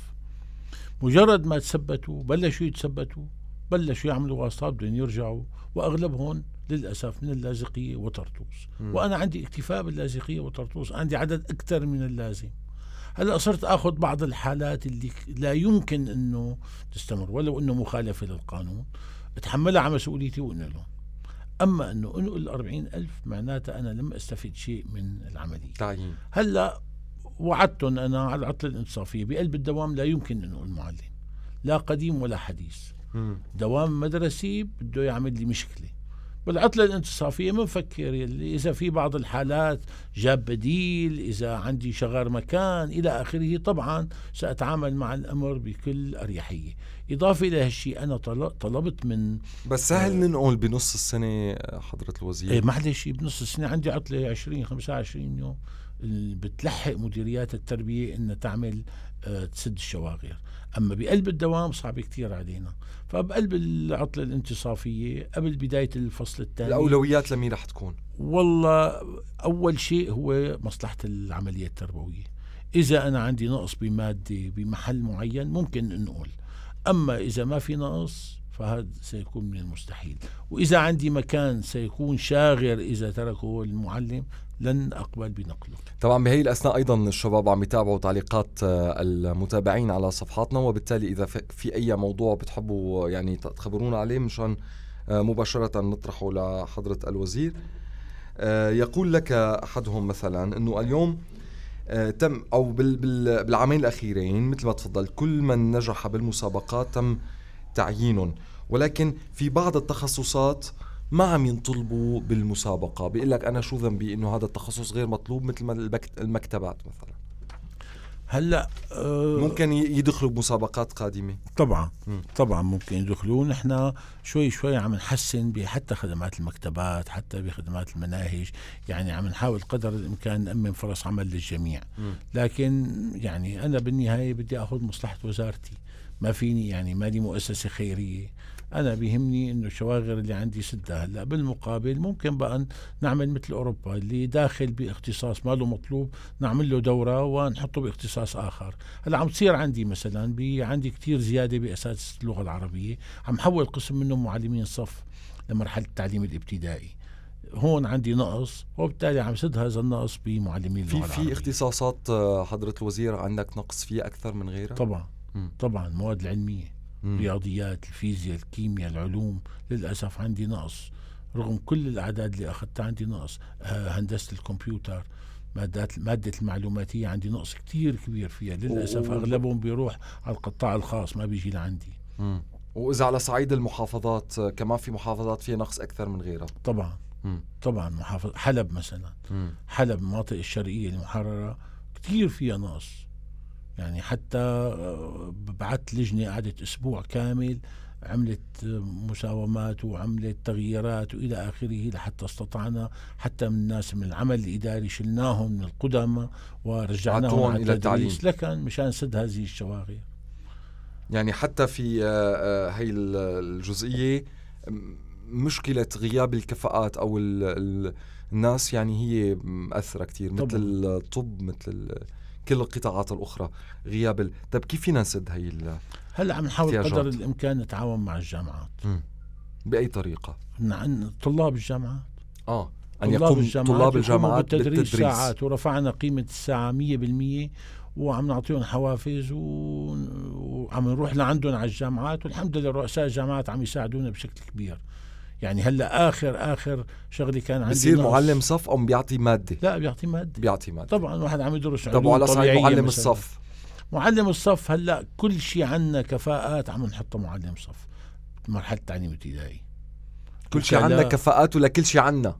مجرد ما تثبتوا بلشوا يتثبتوا بلشوا يعملوا واسطات بدهم يرجعوا واغلبهم للاسف من اللاذقيه وطرطوس وانا عندي اكتفاء باللاذقيه وطرطوس عندي عدد اكثر من اللازم هلا صرت اخذ بعض الحالات اللي لا يمكن انه تستمر ولو انه مخالفه للقانون اتحملها على مسؤوليتي واقول لهم أما أنه أنقل الأربعين ألف معناتها أنا لم أستفيد شيء من العملية تعيين طيب. هلأ وعدتهم أنا على العطلة الإنصافية بقلب الدوام لا يمكن أنقل معلم لا قديم ولا حديث م. دوام مدرسي بده يعمل لي مشكلة بالعطلة الانتصافية إيه منفكر يلي إذا في بعض الحالات جاب بديل إذا عندي شغار مكان إلى آخره طبعا سأتعامل مع الأمر بكل أريحية إضافة إلى هالشيء أنا طلبت من بس سهل آه، ننقل بنص السنة حضرة الوزير إيه معلش بنص السنة عندي عطلة 20 25 يوم بتلحق مديريات التربية أن تعمل آه، تسد الشواغر اما بقلب الدوام صعب كثير علينا فبقلب العطله الانتصافيه قبل بدايه الفصل الثاني الاولويات لمين رح تكون والله اول شيء هو مصلحه العمليه التربويه اذا انا عندي نقص بماده بمحل معين ممكن انقل اما اذا ما في نقص فهذا سيكون من المستحيل وإذا عندي مكان سيكون شاغر إذا تركه المعلم لن أقبل بنقله طبعا بهي الأثناء أيضا الشباب عم يتابعوا تعليقات آه، المتابعين على صفحاتنا وبالتالي إذا في أي موضوع بتحبوا يعني تخبرونا عليه مشان آه، مباشرة نطرحه لحضرة الوزير آه، يقول لك أحدهم مثلا أنه اليوم تم أو بالعامين الأخيرين مثل ما تفضلت كل من نجح بالمسابقات تم تعيينهم ولكن في بعض التخصصات آه ما عم ينطلبوا بالمسابقه بيقول لك انا شو ذنبي انه هذا التخصص غير مطلوب مثل ما المكتبات مثلا هلا أه ممكن يدخلوا بمسابقات قادمه طبعا م. طبعا ممكن يدخلوا نحن شوي شوي عم نحسن بحتى خدمات المكتبات حتى بخدمات المناهج يعني عم نحاول قدر الامكان نامن فرص عمل للجميع م. لكن يعني انا بالنهايه بدي اخذ مصلحه وزارتي ما فيني يعني لي مؤسسه خيريه انا بيهمني انه الشواغر اللي عندي سدها هلا بالمقابل ممكن بقى نعمل مثل اوروبا اللي داخل باختصاص ما له مطلوب نعمل له دوره ونحطه باختصاص اخر هلا عم تصير عندي مثلا عندي كثير زياده باساتذه اللغه العربيه عم حول قسم منهم معلمين صف لمرحله التعليم الابتدائي هون عندي نقص وبالتالي عم سد هذا النقص بمعلمين في في اختصاصات آه، حضره الوزير عندك نقص فيها اكثر من غيرها طبعا مم. طبعا المواد العلميه رياضيات الفيزياء الكيمياء العلوم للأسف عندي نقص رغم كل الأعداد اللي أخذتها عندي نقص آه، هندسة الكمبيوتر مادات مادة المعلوماتية عندي نقص كتير كبير فيها للأسف أغلبهم بيروح على القطاع الخاص ما بيجي لعندي مم. وإذا على صعيد المحافظات آه، كمان في محافظات فيها نقص أكثر من غيرها طبعا م. طبعا محافظ حلب مثلا م. حلب المناطق الشرقية المحررة كتير فيها نقص يعني حتى آه، بعت لجنة قعدت أسبوع كامل عملت مساومات وعملت تغييرات والى اخره لحتى استطعنا حتى من الناس من العمل الاداري شلناهم من القدماء ورجعناهم الى التعليم لكن مشان سد هذه الشواغر يعني حتى في هي آه، آه، الجزئيه مشكله غياب الكفاءات او الناس يعني هي مأثره كثير مثل الطب مثل كل القطاعات الاخرى غياب ال... طيب كيف فينا نسد هي ال... هلا عم نحاول قدر الامكان نتعاون مع الجامعات م. باي طريقه؟ نعم، عن طلاب الجامعات اه ان يقوم الجامعات طلاب الجامعات بالتدريس, بالتدريس ساعات ورفعنا قيمه الساعه 100% وعم نعطيهم حوافز و... وعم نروح لعندهم على الجامعات والحمد لله رؤساء الجامعات عم يساعدونا بشكل كبير يعني هلا اخر اخر شغله كان عندي بصير معلم صف او بيعطي ماده؟ لا بيعطي ماده بيعطي ماده طبعا واحد عم يدرس طب وعلى صعيد معلم مثلاً. الصف معلم الصف هلا كل شيء عندنا كفاءات عم نحطها معلم صف مرحله تعليم ابتدائي كل شيء عندنا كفاءات ولا كل شيء عندنا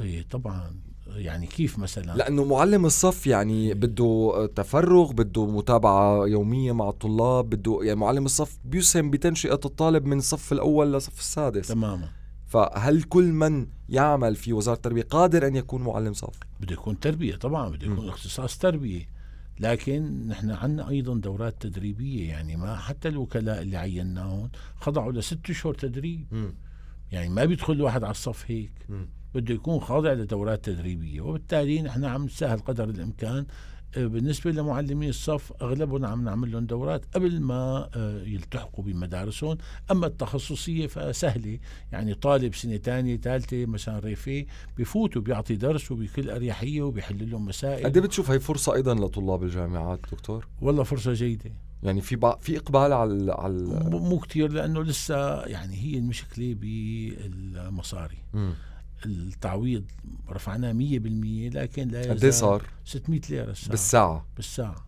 ايه طبعا يعني كيف مثلا لانه معلم الصف يعني بده تفرغ بده متابعه يوميه مع الطلاب بده يعني معلم الصف بيسهم بتنشئه الطالب من الصف الاول للصف السادس تماما فهل كل من يعمل في وزاره التربيه قادر ان يكون معلم صف بده يكون تربيه طبعا بده يكون اختصاص تربيه لكن نحن عندنا ايضا دورات تدريبيه يعني ما حتى الوكلاء اللي عيناهم خضعوا لست شهور تدريب م. يعني ما بيدخل واحد على الصف هيك م. بده يكون خاضع لدورات تدريبيه وبالتالي نحن عم نسهل قدر الامكان آه، بالنسبة لمعلمي الصف أغلبهم عم نعمل لهم دورات قبل ما آه، يلتحقوا بمدارسهم أما التخصصية فسهلة يعني طالب سنة ثانية ثالثة مثلا ريفي بفوت وبيعطي درس وبكل أريحية وبيحل لهم مسائل قد إيه بتشوف هي فرصة أيضا لطلاب الجامعات دكتور؟ والله فرصة جيدة يعني في في اقبال على على مو كثير لانه لسه يعني هي المشكله بالمصاري مم. التعويض رفعناه 100% لكن لا إيه يزال صار؟ 600 ليره الساعه بالساعه بالساعه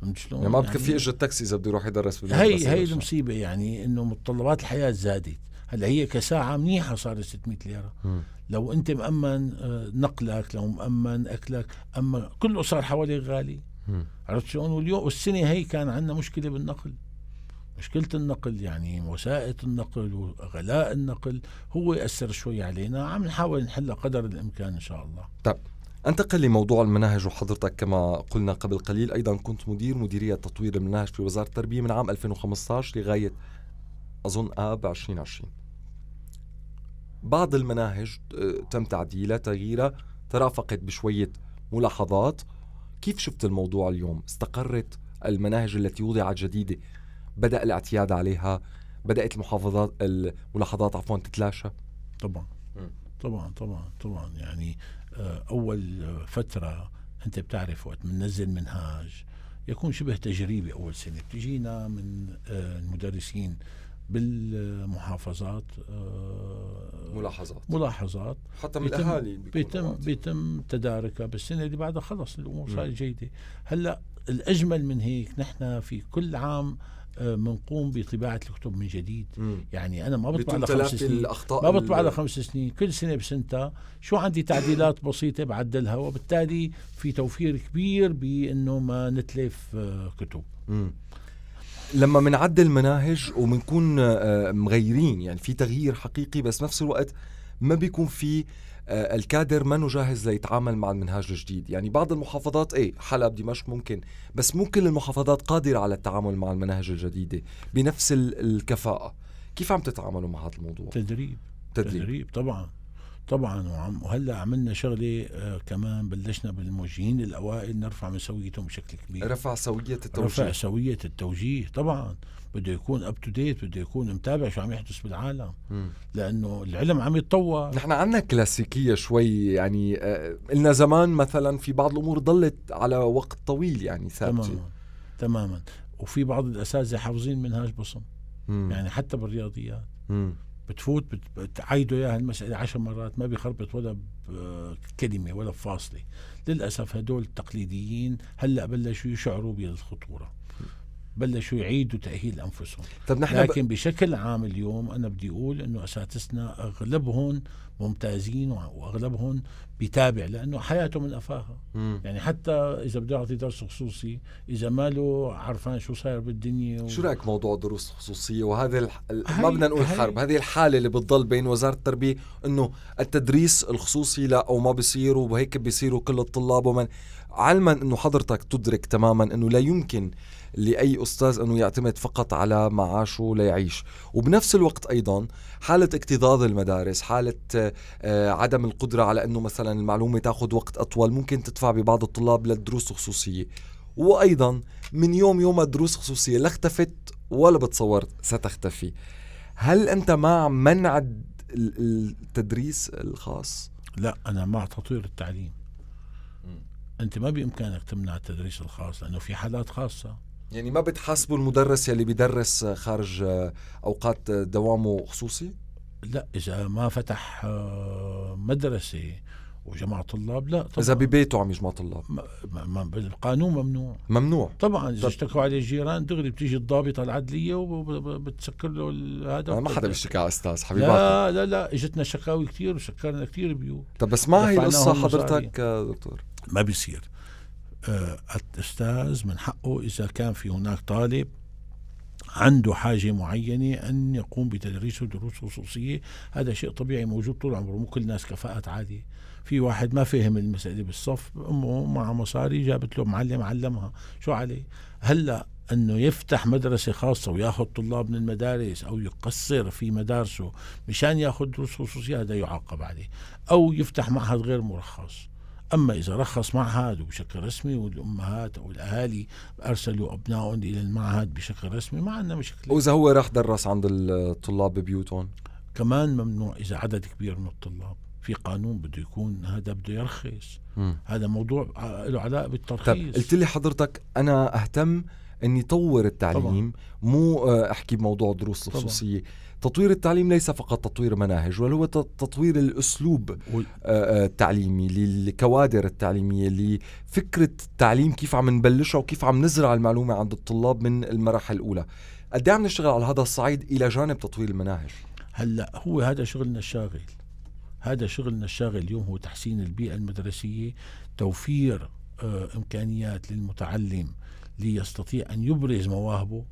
فهمت شلون؟ يعني ما يعني اجى التاكسي اذا بده يروح يدرس بالمدرسه هي هي المصيبه يعني انه متطلبات الحياه زادت هلا هي كساعه منيحه صارت 600 ليره لو انت مامن آه، نقلك لو مامن اكلك اما كله صار حواليك غالي عرفت شلون؟ واليوم والسنه هي كان عندنا مشكله بالنقل مشكله النقل يعني وسائط النقل وغلاء النقل هو ياثر شوي علينا عم نحاول نحلها قدر الامكان ان شاء الله طب انتقل لموضوع المناهج وحضرتك كما قلنا قبل قليل ايضا كنت مدير مديريه تطوير المناهج في وزاره التربيه من عام 2015 لغايه اظن اب 2020 بعض المناهج آه، تم تعديلها تغييرها ترافقت بشويه ملاحظات كيف شفت الموضوع اليوم استقرت المناهج التي وضعت جديده بدا الاعتياد عليها بدات المحافظات الملاحظات عفوا تتلاشى طبعا طبعا طبعا طبعا يعني آه، اول فتره انت بتعرف وقت بننزل من منهاج يكون شبه تجريبي اول سنه بتجينا من آه، المدرسين بالمحافظات آه، ملاحظات ملاحظات حتى من بيتم الاهالي بيتم بيتم تداركها بالسنه اللي بعدها خلص الامور صارت جيده هلا الاجمل من هيك نحن في كل عام بنقوم آه، بطباعه الكتب من جديد مم. يعني انا ما بطبع خمس سنين الأخطاء ما بطبع لخمس سنين كل سنه بسنتها شو عندي تعديلات بسيطه بعدلها وبالتالي في توفير كبير بانه ما نتلف آه، كتب مم. لما بنعدل مناهج وبنكون آه، مغيرين يعني في تغيير حقيقي بس نفس الوقت ما بيكون في آه، الكادر منه جاهز ليتعامل مع المنهاج الجديد يعني بعض المحافظات ايه حلب دمشق ممكن بس مو كل المحافظات قادرة على التعامل مع المناهج الجديدة بنفس الكفاءة كيف عم تتعاملوا مع هذا الموضوع؟ تدريب تدريب, تدريب طبعا طبعا وعم وهلا عملنا شغله آه كمان بلشنا بالموجهين الاوائل نرفع من سويتهم بشكل كبير رفع سويه التوجيه رفع سويه التوجيه طبعا بده يكون اب تو ديت بده يكون متابع شو عم يحدث بالعالم لانه العلم عم يتطور نحن عندنا كلاسيكيه شوي يعني آه لنا زمان مثلا في بعض الامور ضلت على وقت طويل يعني ثابته تماما تماما وفي بعض الاساتذه حافظين منهاج بصم يعني حتى بالرياضيات بتفوت بتعيدوا اياها المساله عشر مرات ما بيخربط ولا كلمه ولا فاصله للاسف هدول التقليديين هلا بلشوا يشعروا بالخطوره بلشوا يعيدوا تاهيل انفسهم طب نحن لكن ب... بشكل عام اليوم انا بدي اقول انه اساتذتنا اغلبهم ممتازين واغلبهم بيتابع لانه حياته من قفاها يعني حتى اذا بده يعطي درس خصوصي اذا ماله عرفان شو صاير بالدنيا و... شو رايك موضوع الدروس الخصوصيه وهذا ال... هاي... ما بدنا نقول هاي... حرب هذه الحاله اللي بتضل بين وزاره التربيه انه التدريس الخصوصي لا وما بصير وهيك بيصيروا كل الطلاب ومن علما انه حضرتك تدرك تماما انه لا يمكن لاي استاذ انه يعتمد فقط على معاشه ليعيش وبنفس الوقت ايضا حاله اكتظاظ المدارس حاله آه، عدم القدره على انه مثلا المعلومه تاخذ وقت اطول ممكن تدفع ببعض الطلاب للدروس خصوصيه وايضا من يوم يوم الدروس خصوصيه لا اختفت ولا بتصور ستختفي هل انت مع منع التدريس الخاص لا انا مع تطوير التعليم انت ما بامكانك تمنع التدريس الخاص لانه في حالات خاصه يعني ما بتحاسبوا المدرس يلي بيدرس خارج اوقات دوامه خصوصي لا اذا ما فتح آه، مدرسه وجمع طلاب لا طبعا اذا ببيته عم يجمع طلاب ما بالقانون ممنوع ممنوع طبعا اذا اشتكوا عليه الجيران دغري بتيجي الضابطه العدليه وبتسكر له هذا ما حدا بيشتكي على استاذ حبيبي لا لا لا اجتنا شكاوي كثير وسكرنا كثير بيوت طب بس ما هي القصه حضرتك آه، دكتور ما بيصير آه، الاستاذ من حقه اذا كان في هناك طالب عنده حاجة معينة أن يقوم بتدريس دروس خصوصية هذا شيء طبيعي موجود طول عمره مو كل الناس كفاءات عالية في واحد ما فهم المسألة بالصف أمه مع مصاري جابت له معلم علمها شو عليه هلأ انه يفتح مدرسه خاصه وياخذ طلاب من المدارس او يقصر في مدارسه مشان ياخذ دروس خصوصيه هذا يعاقب عليه او يفتح معهد غير مرخص أما إذا رخص معهد وبشكل رسمي والأمهات أو الأهالي أرسلوا أبنائهم إلى المعهد بشكل رسمي ما عندنا مشكلة وإذا هو راح درس عند الطلاب ببيوتهم كمان ممنوع إذا عدد كبير من الطلاب في قانون بده يكون هذا بده يرخص هذا موضوع له علاقه طيب، بالترخيص طيب قلت لي حضرتك انا اهتم اني طور التعليم طبعا. مو آه، احكي بموضوع الدروس الخصوصيه تطوير التعليم ليس فقط تطوير مناهج بل هو تطوير الاسلوب آه، آه، التعليمي للكوادر التعليميه لفكره التعليم كيف عم نبلشها وكيف عم نزرع المعلومه عند الطلاب من المراحل الاولى قد إيه عم نشتغل على هذا الصعيد الى جانب تطوير المناهج هلا هو هذا شغلنا الشاغل هذا شغلنا الشاغل اليوم هو تحسين البيئه المدرسيه توفير امكانيات للمتعلم ليستطيع أن يبرز مواهبه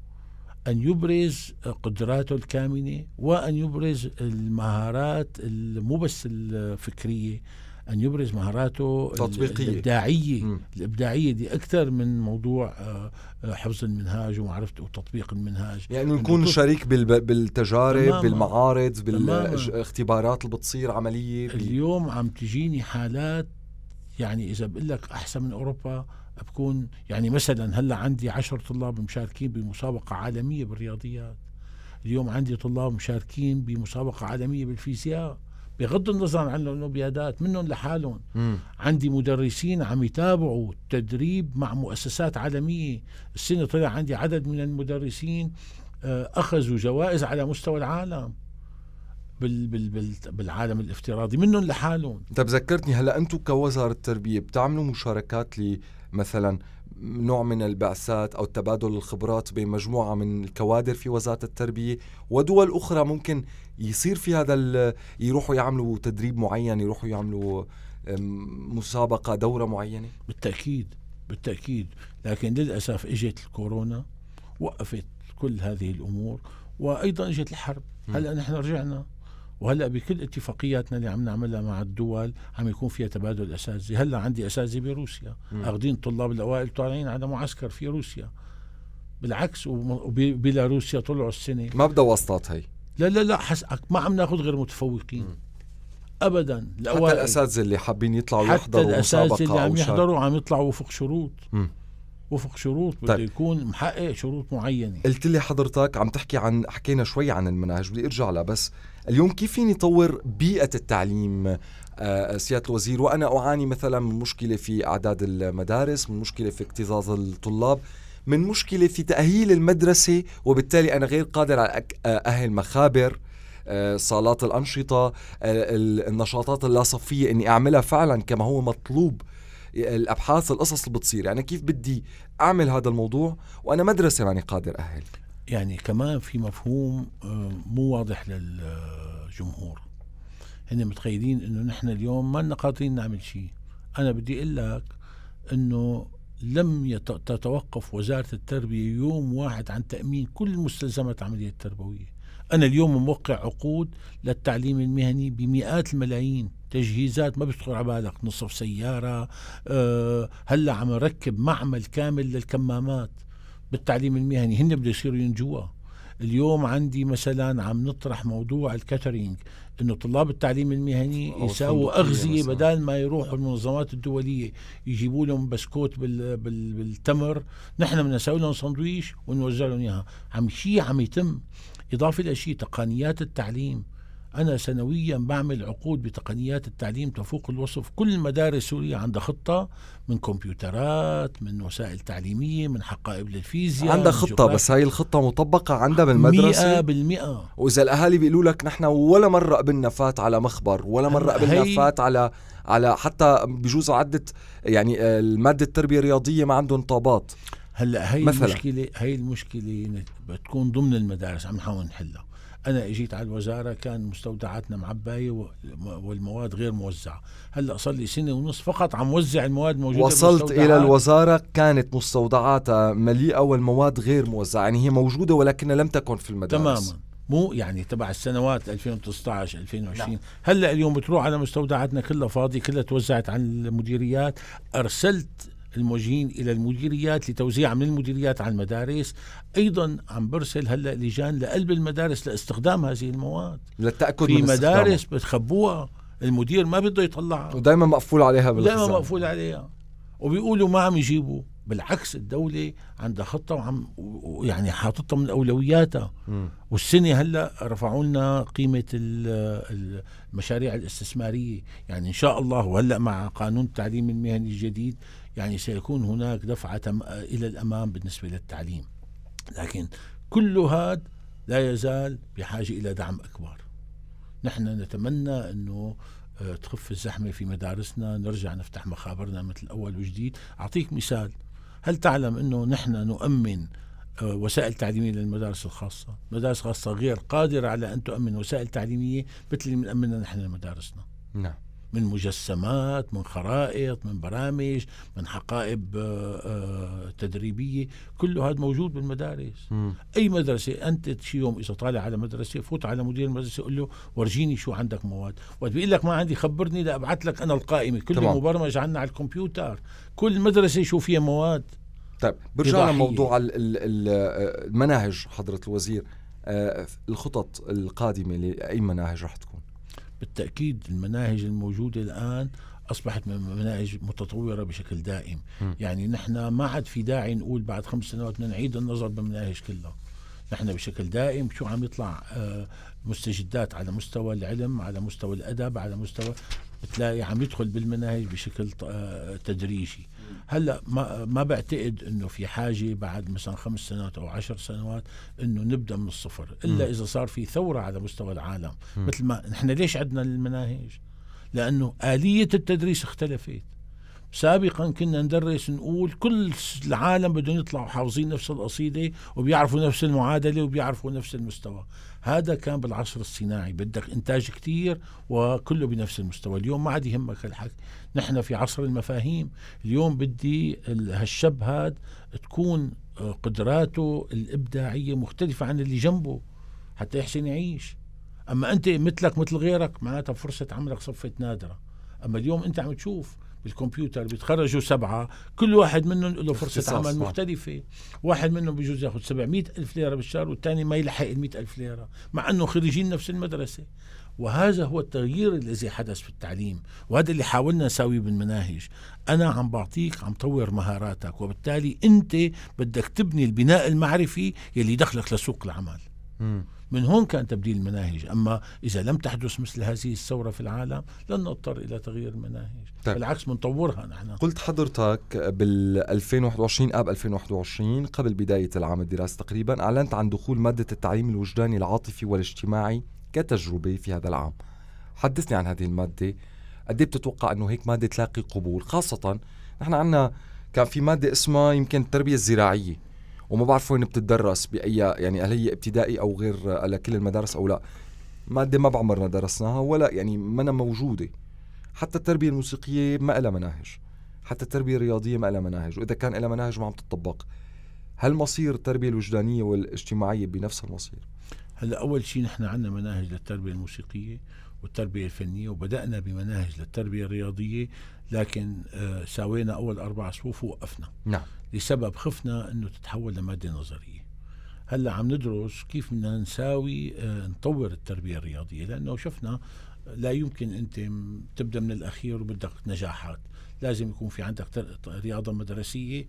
أن يبرز قدراته الكامنة وأن يبرز المهارات مو بس الفكرية أن يبرز مهاراته التطبيقية الإبداعية م. الإبداعية دي أكثر من موضوع آه، حفظ المنهاج ومعرفة وتطبيق المنهاج يعني نكون شريك بالتجارب بالمعارض بالاختبارات اللي بتصير عملية اليوم عم تجيني حالات يعني إذا بقول لك أحسن من أوروبا بكون يعني مثلا هلا عندي عشر طلاب مشاركين بمسابقة عالمية بالرياضيات اليوم عندي طلاب مشاركين بمسابقة عالمية بالفيزياء بغض النظر عن الاولمبيادات منهم لحالهم م. عندي مدرسين عم يتابعوا التدريب مع مؤسسات عالميه السنه طلع عندي عدد من المدرسين آه، اخذوا جوائز على مستوى العالم بال بال بال بالعالم الافتراضي منهم لحالهم طيب ذكرتني هلا انتم كوزاره التربيه بتعملوا مشاركات مثلا نوع من البعثات او تبادل الخبرات بين مجموعه من الكوادر في وزاره التربيه ودول اخرى ممكن يصير في هذا يروحوا يعملوا تدريب معين يروحوا يعملوا مسابقه دوره معينه بالتاكيد بالتاكيد لكن للاسف اجت الكورونا وقفت كل هذه الامور وايضا اجت الحرب هلا نحن رجعنا وهلا بكل اتفاقياتنا اللي عم نعملها مع الدول عم يكون فيها تبادل اساتذه، هلا عندي اساتذه بروسيا اخذين طلاب الاوائل طالعين على معسكر في روسيا بالعكس وبيلاروسيا طلعوا السنه ما بدها واسطات هي لا لا لا حس... ما عم ناخذ غير متفوقين م. ابدا الاوائل حتى الاساتذه اللي حابين يطلعوا يحضروا حتى الاساتذه اللي عم يحضروا عم يطلعوا وفق شروط م. وفق شروط بده طيب. يكون محقق شروط معينه قلت لي حضرتك عم تحكي عن حكينا شوي عن المناهج بدي ارجع لها بس اليوم كيف فيني طور بيئه التعليم آه، سياده الوزير وانا اعاني مثلا من مشكله في اعداد المدارس من مشكله في اكتظاظ الطلاب من مشكله في تاهيل المدرسه وبالتالي انا غير قادر على آه، اهل مخابر آه، صالات الأنشطة النشاطات اللاصفية أني أعملها فعلا كما هو مطلوب الابحاث القصص اللي بتصير يعني كيف بدي اعمل هذا الموضوع وانا مدرسه ماني يعني قادر اهل يعني كمان في مفهوم آه، مو واضح للجمهور هن متخيلين انه نحن اليوم ما لنا قادرين نعمل شيء انا بدي اقول لك انه لم تتوقف وزاره التربيه يوم واحد عن تامين كل مستلزمات العمليه التربويه أنا اليوم موقع عقود للتعليم المهني بمئات الملايين تجهيزات ما بيخطر على بالك نصف سيارة أه هلا عم نركب معمل كامل للكمامات بالتعليم المهني هن بده يصيروا ينجوا اليوم عندي مثلا عم نطرح موضوع الكاترينج انه طلاب التعليم المهني يساووا اغذيه بدل ما يروحوا المنظمات الدوليه يجيبوا لهم بسكوت بال بال بالتمر نحن بنساوي لهم سندويش ونوزع لهم اياها عم شيء عم يتم إضافة إلى شيء تقنيات التعليم أنا سنويا بعمل عقود بتقنيات التعليم تفوق الوصف كل المدارس سوريا عندها خطة من كمبيوترات من وسائل تعليمية من حقائب للفيزياء عندها خطة بس هاي الخطة مطبقة عندها بالمدرسة مئة بالمئة وإذا الأهالي بيقولوا لك نحن ولا مرة قبلنا فات على مخبر ولا مرة قبلنا فات على على حتى بجوز عدة يعني آه، المادة التربية الرياضية ما عندهم طابات هلا هي مثلا. المشكله هي المشكله بتكون ضمن المدارس عم نحاول نحلها انا اجيت على الوزاره كان مستودعاتنا معبايه والمواد غير موزعه هلا صار لي سنه ونص فقط عم وزع المواد موجوده وصلت الى الوزاره كانت مستودعاتها مليئه والمواد غير موزعه يعني هي موجوده ولكنها لم تكن في المدارس تماما مو يعني تبع السنوات 2019 2020 لا. هلا اليوم بتروح على مستودعاتنا كلها فاضي كلها توزعت عن المديريات ارسلت الموجهين الى المديريات لتوزيعها من المديريات على المدارس ايضا عم برسل هلا لجان لقلب المدارس لاستخدام هذه المواد للتاكد في من مدارس بتخبوها المدير ما بده يطلعها ودائما مقفول عليها بالخزان دائما مقفول عليها وبيقولوا ما عم يجيبوا بالعكس الدولة عندها خطة وعم يعني حاططها من أولوياتها والسنة هلا رفعوا لنا قيمة المشاريع الاستثمارية يعني إن شاء الله وهلا مع قانون التعليم المهني الجديد يعني سيكون هناك دفعة إلى الأمام بالنسبة للتعليم لكن كل هذا لا يزال بحاجة إلى دعم أكبر نحن نتمنى أنه آه، تخف الزحمة في مدارسنا نرجع نفتح مخابرنا مثل أول وجديد أعطيك مثال هل تعلم أنه نحن نؤمن آه، وسائل تعليمية للمدارس الخاصة مدارس خاصة غير قادرة على أن تؤمن وسائل تعليمية مثل اللي بنأمنها نحن لمدارسنا نعم من مجسمات من خرائط من برامج من حقائب آه، آه، تدريبية كله هذا موجود بالمدارس م. أي مدرسة أنت شي يوم إذا طالع على مدرسة فوت على مدير المدرسة قول له ورجيني شو عندك مواد وقت بيقول لك ما عندي خبرني لا أبعث لك أنا القائمة كل طبعا. مبرمج عنا على الكمبيوتر كل مدرسة شو فيها مواد طيب برجع لموضوع المناهج آه، حضرة الوزير الخطط القادمة لأي مناهج رح تكون بالتاكيد المناهج الموجوده الان اصبحت مناهج متطوره بشكل دائم م. يعني نحن ما عاد في داعي نقول بعد خمس سنوات نعيد النظر بالمناهج كلها نحن بشكل دائم شو عم يطلع آه، مستجدات على مستوى العلم على مستوى الادب على مستوى بتلاقي عم يدخل بالمناهج بشكل آه، تدريجي هلا ما ما بعتقد انه في حاجه بعد مثلا خمس سنوات او عشر سنوات انه نبدا من الصفر الا م. اذا صار في ثوره على مستوى العالم م. مثل ما نحن ليش عندنا المناهج لانه اليه التدريس اختلفت سابقا كنا ندرس نقول كل العالم بدهم يطلعوا حافظين نفس القصيده وبيعرفوا نفس المعادله وبيعرفوا نفس المستوى هذا كان بالعصر الصناعي بدك انتاج كثير وكله بنفس المستوى اليوم ما عاد يهمك الحكي نحن في عصر المفاهيم اليوم بدي هالشب هذا تكون آه، قدراته الابداعيه مختلفه عن اللي جنبه حتى يحسن يعيش اما انت مثلك مثل غيرك معناتها فرصه عملك صفت نادره اما اليوم انت عم تشوف بالكمبيوتر بيتخرجوا سبعه كل واحد منهم له فرصه عمل آه. مختلفه واحد منهم بجوز ياخذ 700 الف ليره بالشهر والثاني ما يلحق ال الف ليره مع انه خريجين نفس المدرسه وهذا هو التغيير الذي حدث في التعليم وهذا اللي حاولنا نساويه بالمناهج أنا عم بعطيك عم طور مهاراتك وبالتالي أنت بدك تبني البناء المعرفي يلي دخلك لسوق العمل م. من هون كان تبديل المناهج أما إذا لم تحدث مثل هذه الثورة في العالم لن نضطر إلى تغيير المناهج طيب. بالعكس منطورها نحن قلت حضرتك بال 2021 آب 2021 قبل بداية العام الدراسي تقريبا أعلنت عن دخول مادة التعليم الوجداني العاطفي والاجتماعي كتجربة في هذا العام حدثني عن هذه المادة قد إيه بتتوقع أنه هيك مادة تلاقي قبول خاصة نحن عندنا كان في مادة اسمها يمكن التربية الزراعية وما بعرف وين بتدرس باي يعني هل هي ابتدائي او غير على كل المدارس او لا ماده ما بعمرنا درسناها ولا يعني منا موجوده حتى التربيه الموسيقيه ما لها مناهج حتى التربيه الرياضيه ما لها مناهج واذا كان لها مناهج ما عم تطبق هل مصير التربيه الوجدانيه والاجتماعيه بنفس المصير هلا اول شيء نحن عندنا مناهج للتربيه الموسيقيه والتربية الفنية وبدأنا بمناهج للتربية الرياضية لكن آه ساوينا أول أربع صفوف ووقفنا نعم لسبب خفنا انه تتحول لماده نظريه هلا عم ندرس كيف بدنا نساوي آه، نطور التربيه الرياضيه لانه شفنا لا يمكن انت تبدا من الاخير وبدك نجاحات لازم يكون في عندك رياضه مدرسيه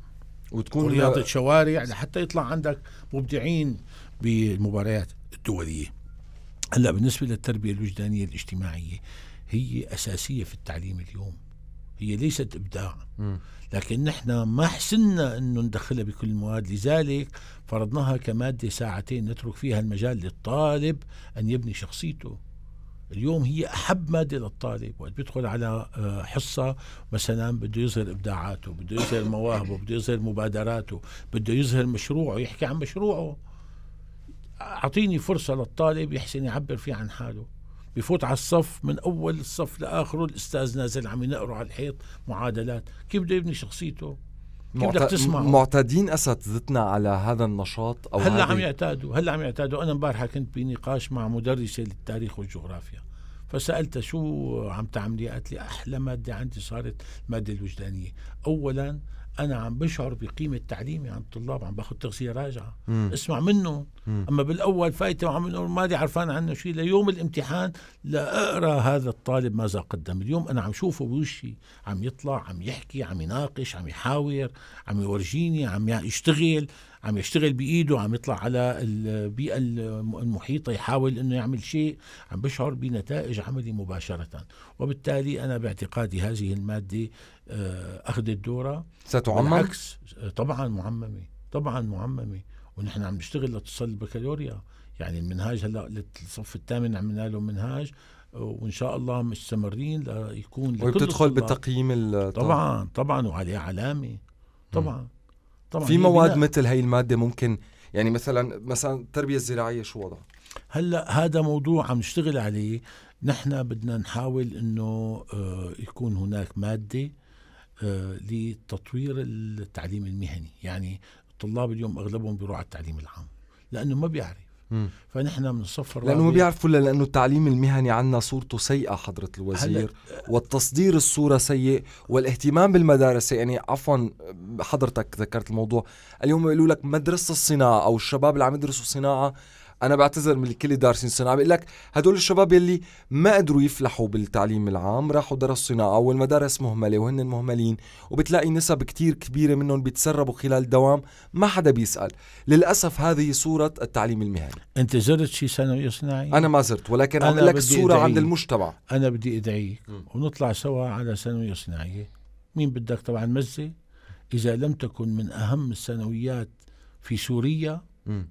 وتكون رياضه شوارع لحتى يطلع عندك مبدعين بالمباريات الدوليه هلا بالنسبه للتربيه الوجدانيه الاجتماعيه هي اساسيه في التعليم اليوم هي ليست ابداع لكن نحن ما حسنا انه ندخلها بكل المواد لذلك فرضناها كماده ساعتين نترك فيها المجال للطالب ان يبني شخصيته اليوم هي احب ماده للطالب وقت بيدخل على آه، حصه مثلا بده يظهر ابداعاته بده يظهر مواهبه بده يظهر مبادراته بده يظهر مشروعه يحكي عن مشروعه اعطيني فرصه للطالب يحسن يعبر فيه عن حاله بفوت على الصف من اول الصف لاخره الاستاذ نازل عم ينقروا على الحيط معادلات كيف بده يبني شخصيته معت... تسمعه معتادين اساتذتنا على هذا النشاط او هلا عم يعتادوا هلا عم يعتادوا انا امبارحه كنت بنقاش مع مدرسه للتاريخ والجغرافيا فسالتها شو عم تعملي قالت لي احلى ماده عندي صارت الماده الوجدانيه اولا انا عم بشعر بقيمه تعليمي عند الطلاب عم باخذ تغذيه راجعه اسمع منه م. اما بالاول فايته وعم نقول مالي عرفان عنه شيء ليوم الامتحان لاقرا هذا الطالب ماذا قدم اليوم انا عم شوفه بوشي عم يطلع عم يحكي عم يناقش عم يحاور عم يورجيني عم يشتغل عم يشتغل بايده عم يطلع على البيئه المحيطه يحاول انه يعمل شيء عم بشعر بنتائج عملي مباشره وبالتالي انا باعتقادي هذه الماده آه، اخذت دوره ستعمم طبعا معممه طبعا معممه ونحن عم نشتغل لتصل البكالوريا يعني المنهاج هلا للصف الثامن عملنا له منهاج وان شاء الله مستمرين ليكون وبتدخل بتقييم طبعا طبعا وعليه علامه طبعا طبعا في مواد بناء. مثل هي الماده ممكن يعني مثلا مثلا التربيه الزراعيه شو وضعها؟ هلا هذا موضوع عم نشتغل عليه نحن بدنا نحاول انه آه، يكون هناك ماده آه، لتطوير التعليم المهني يعني الطلاب اليوم اغلبهم بيروحوا على التعليم العام لانه ما بيعرف مم. فنحن الرابع لانه ما بيعرفوا الا لانه التعليم المهني عندنا صورته سيئه حضره الوزير آه، والتصدير الصوره سيء والاهتمام بالمدارس يعني عفوا حضرتك ذكرت الموضوع اليوم بيقولوا لك مدرسه الصناعه او الشباب اللي عم يدرسوا صناعه انا بعتذر من الكل دارسين صناعه بقول لك هدول الشباب يلي ما قدروا يفلحوا بالتعليم العام راحوا درسوا صناعه والمدارس مهمله وهن مهملين وبتلاقي نسب كتير كبيره منهم بيتسربوا خلال الدوام ما حدا بيسال للاسف هذه صوره التعليم المهني انت زرت شي ثانوي صناعي انا ما زرت ولكن عم لك صوره أدعيك. عند المجتمع انا بدي ادعيك ونطلع سوا على ثانويه صناعيه مين بدك طبعا مزه اذا لم تكن من اهم الثانويات في سوريا م.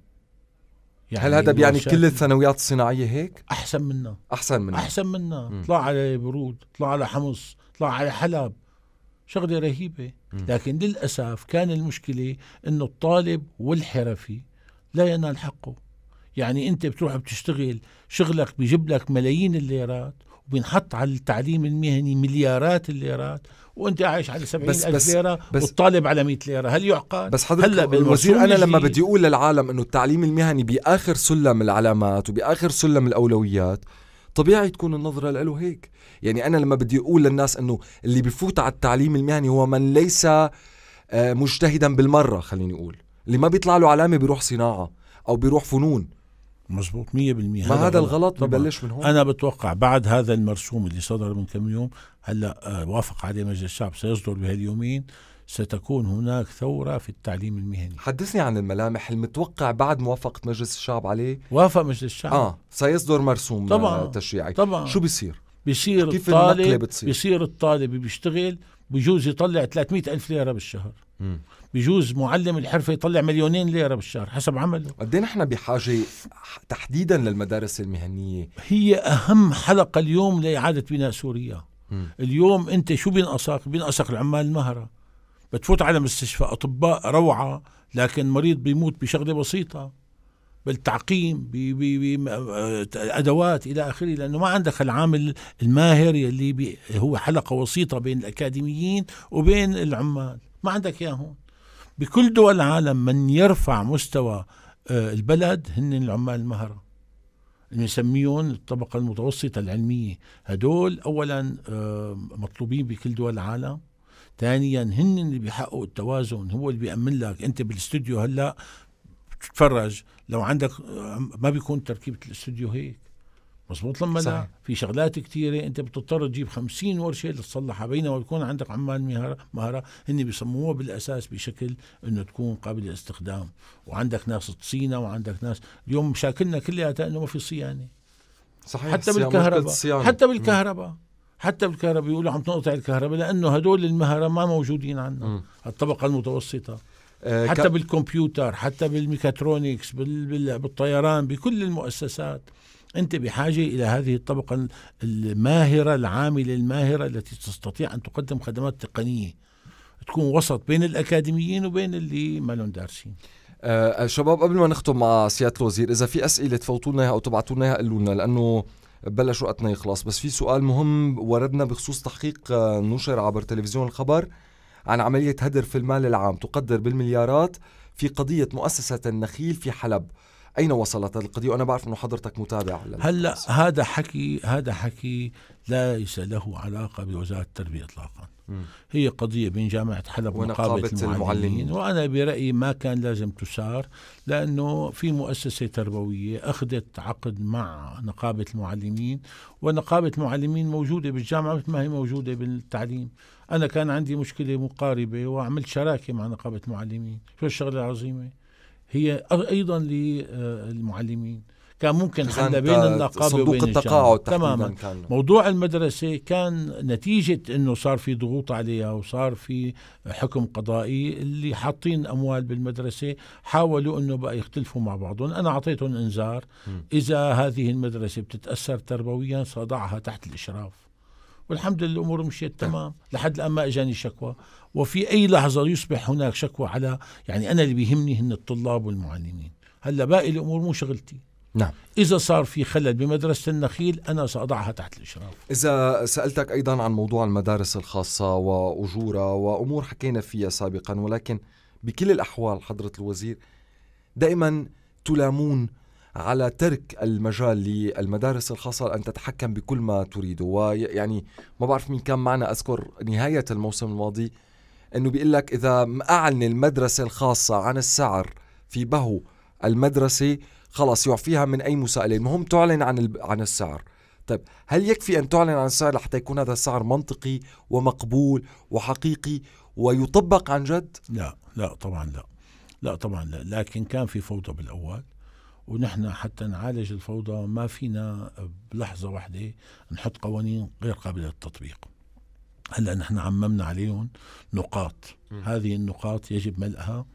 يعني هل هذا بيعني كل الثانويات الصناعيه هيك؟ احسن منا احسن منا احسن منا طلع على برود، طلع على حمص، طلع على حلب شغله رهيبه مم. لكن للاسف كان المشكله انه الطالب والحرفي لا ينال حقه يعني انت بتروح بتشتغل شغلك بيجيب لك ملايين الليرات وبينحط على التعليم المهني مليارات الليرات وانت عايش على 70 بس ألف ليره بس والطالب على 100 ليره هل يعقل بس حضرتك هلا الوزير انا لما بدي اقول للعالم انه التعليم المهني باخر سلم العلامات وباخر سلم الاولويات طبيعي تكون النظرة له هيك يعني أنا لما بدي أقول للناس أنه اللي بفوت على التعليم المهني هو من ليس آه، مجتهدا بالمرة خليني أقول اللي ما بيطلع له علامة بيروح صناعة أو بيروح فنون مزبوط 100% ما هذا الغلط ببلش نعم. من هون انا بتوقع بعد هذا المرسوم اللي صدر من كم يوم هلا آه، وافق عليه مجلس الشعب سيصدر بهاليومين ستكون هناك ثورة في التعليم المهني حدثني عن الملامح المتوقع بعد موافقة مجلس الشعب عليه وافق مجلس الشعب اه سيصدر مرسوم آه، طبعا تشريعي طبعا شو بيصير؟ بيصير كيف الطالب بتصير؟ بيصير الطالب بيشتغل بجوز يطلع 300 ألف ليرة بالشهر مم. بجوز معلم الحرفه يطلع مليونين ليره بالشهر حسب عمله قد نحن بحاجه تحديدا للمدارس المهنيه هي اهم حلقه اليوم لاعاده بناء سوريا م. اليوم انت شو بينقصك بينقصك العمال المهره بتفوت على مستشفى اطباء روعه لكن مريض بيموت بشغله بسيطه بالتعقيم بادوات الى اخره لانه ما عندك العامل الماهر يلي هو حلقه وسيطه بين الاكاديميين وبين العمال ما عندك اياه هون بكل دول العالم من يرفع مستوى آه، البلد هن العمال المهرة نسميهم الطبقة المتوسطة العلمية هدول أولا آه، مطلوبين بكل دول العالم ثانيا هن اللي بيحققوا التوازن هو اللي بيأمن لك انت بالاستوديو هلا بتتفرج لو عندك آه، ما بيكون تركيبة الاستوديو هيك مزبوط لما صحيح. لا في شغلات كثيرة أنت بتضطر تجيب خمسين ورشة لتصلحها بينما بيكون عندك عمال مهارة مهارة هن بيسموها بالأساس بشكل أنه تكون قابل للاستخدام وعندك ناس تصينة وعندك ناس اليوم مشاكلنا كلها أنه ما في صيانة صحيح حتى بالكهرباء حتى بالكهرباء حتى بالكهرباء بيقولوا عم تنقطع الكهرباء لانه هدول المهره ما موجودين عندنا الطبقه المتوسطه أه حتى ك... بالكمبيوتر حتى بالميكاترونكس بال... بالطيران بكل المؤسسات أنت بحاجة إلى هذه الطبقة الماهرة العاملة الماهرة التي تستطيع أن تقدم خدمات تقنية تكون وسط بين الأكاديميين وبين اللي ما لهم دارسين آه شباب قبل ما نختم مع سياده الوزير اذا في اسئله تفوتوا لنا او تبعتوا لنا قولوا لنا لانه بلش وقتنا يخلص بس في سؤال مهم وردنا بخصوص تحقيق آه، نشر عبر تلفزيون الخبر عن عملية هدر في المال العام تقدر بالمليارات في قضية مؤسسة النخيل في حلب اين وصلت هذه القضيه وانا بعرف انه حضرتك متابع هلا هل هذا حكي هذا حكي ليس له علاقه بوزاره التربيه اطلاقا م. هي قضية بين جامعة حلب ونقابة المعلمين, المعلمين وأنا برأيي ما كان لازم تسار لأنه في مؤسسة تربوية أخذت عقد مع نقابة المعلمين ونقابة المعلمين موجودة بالجامعة مثل ما هي موجودة بالتعليم أنا كان عندي مشكلة مقاربة وعملت شراكة مع نقابة المعلمين شو الشغلة العظيمة هي أيضا للمعلمين كان ممكن حل بين النقابه صندوق وبين التقاعد تماما كان. موضوع المدرسه كان نتيجه انه صار في ضغوط عليها وصار في حكم قضائي اللي حاطين اموال بالمدرسه حاولوا انه بقى يختلفوا مع بعضهم انا اعطيتهم انذار اذا هذه المدرسه بتتاثر تربويا ساضعها تحت الاشراف والحمد لله الامور مشيت تمام لحد الان ما اجاني شكوى وفي أي لحظة يصبح هناك شكوى على يعني أنا اللي بيهمني هن الطلاب والمعلمين هلا باقي الأمور مو شغلتي نعم إذا صار في خلل بمدرسة النخيل أنا سأضعها تحت الإشراف إذا سألتك أيضا عن موضوع المدارس الخاصة وأجورها وأمور حكينا فيها سابقا ولكن بكل الأحوال حضرة الوزير دائما تلامون على ترك المجال للمدارس الخاصة أن تتحكم بكل ما تريده ويعني ما بعرف مين كان معنا أذكر نهاية الموسم الماضي انه بيقول لك اذا اعلن المدرسه الخاصه عن السعر في بهو المدرسه خلص يعفيها من اي مساءله المهم تعلن عن ال... عن السعر طيب هل يكفي ان تعلن عن السعر لحتى يكون هذا السعر منطقي ومقبول وحقيقي ويطبق عن جد لا لا طبعا لا لا طبعا لا لكن كان في فوضى بالاول ونحن حتى نعالج الفوضى ما فينا بلحظه واحده نحط قوانين غير قابله للتطبيق هلا نحن عممنا عليهم نقاط م. هذه النقاط يجب ملئها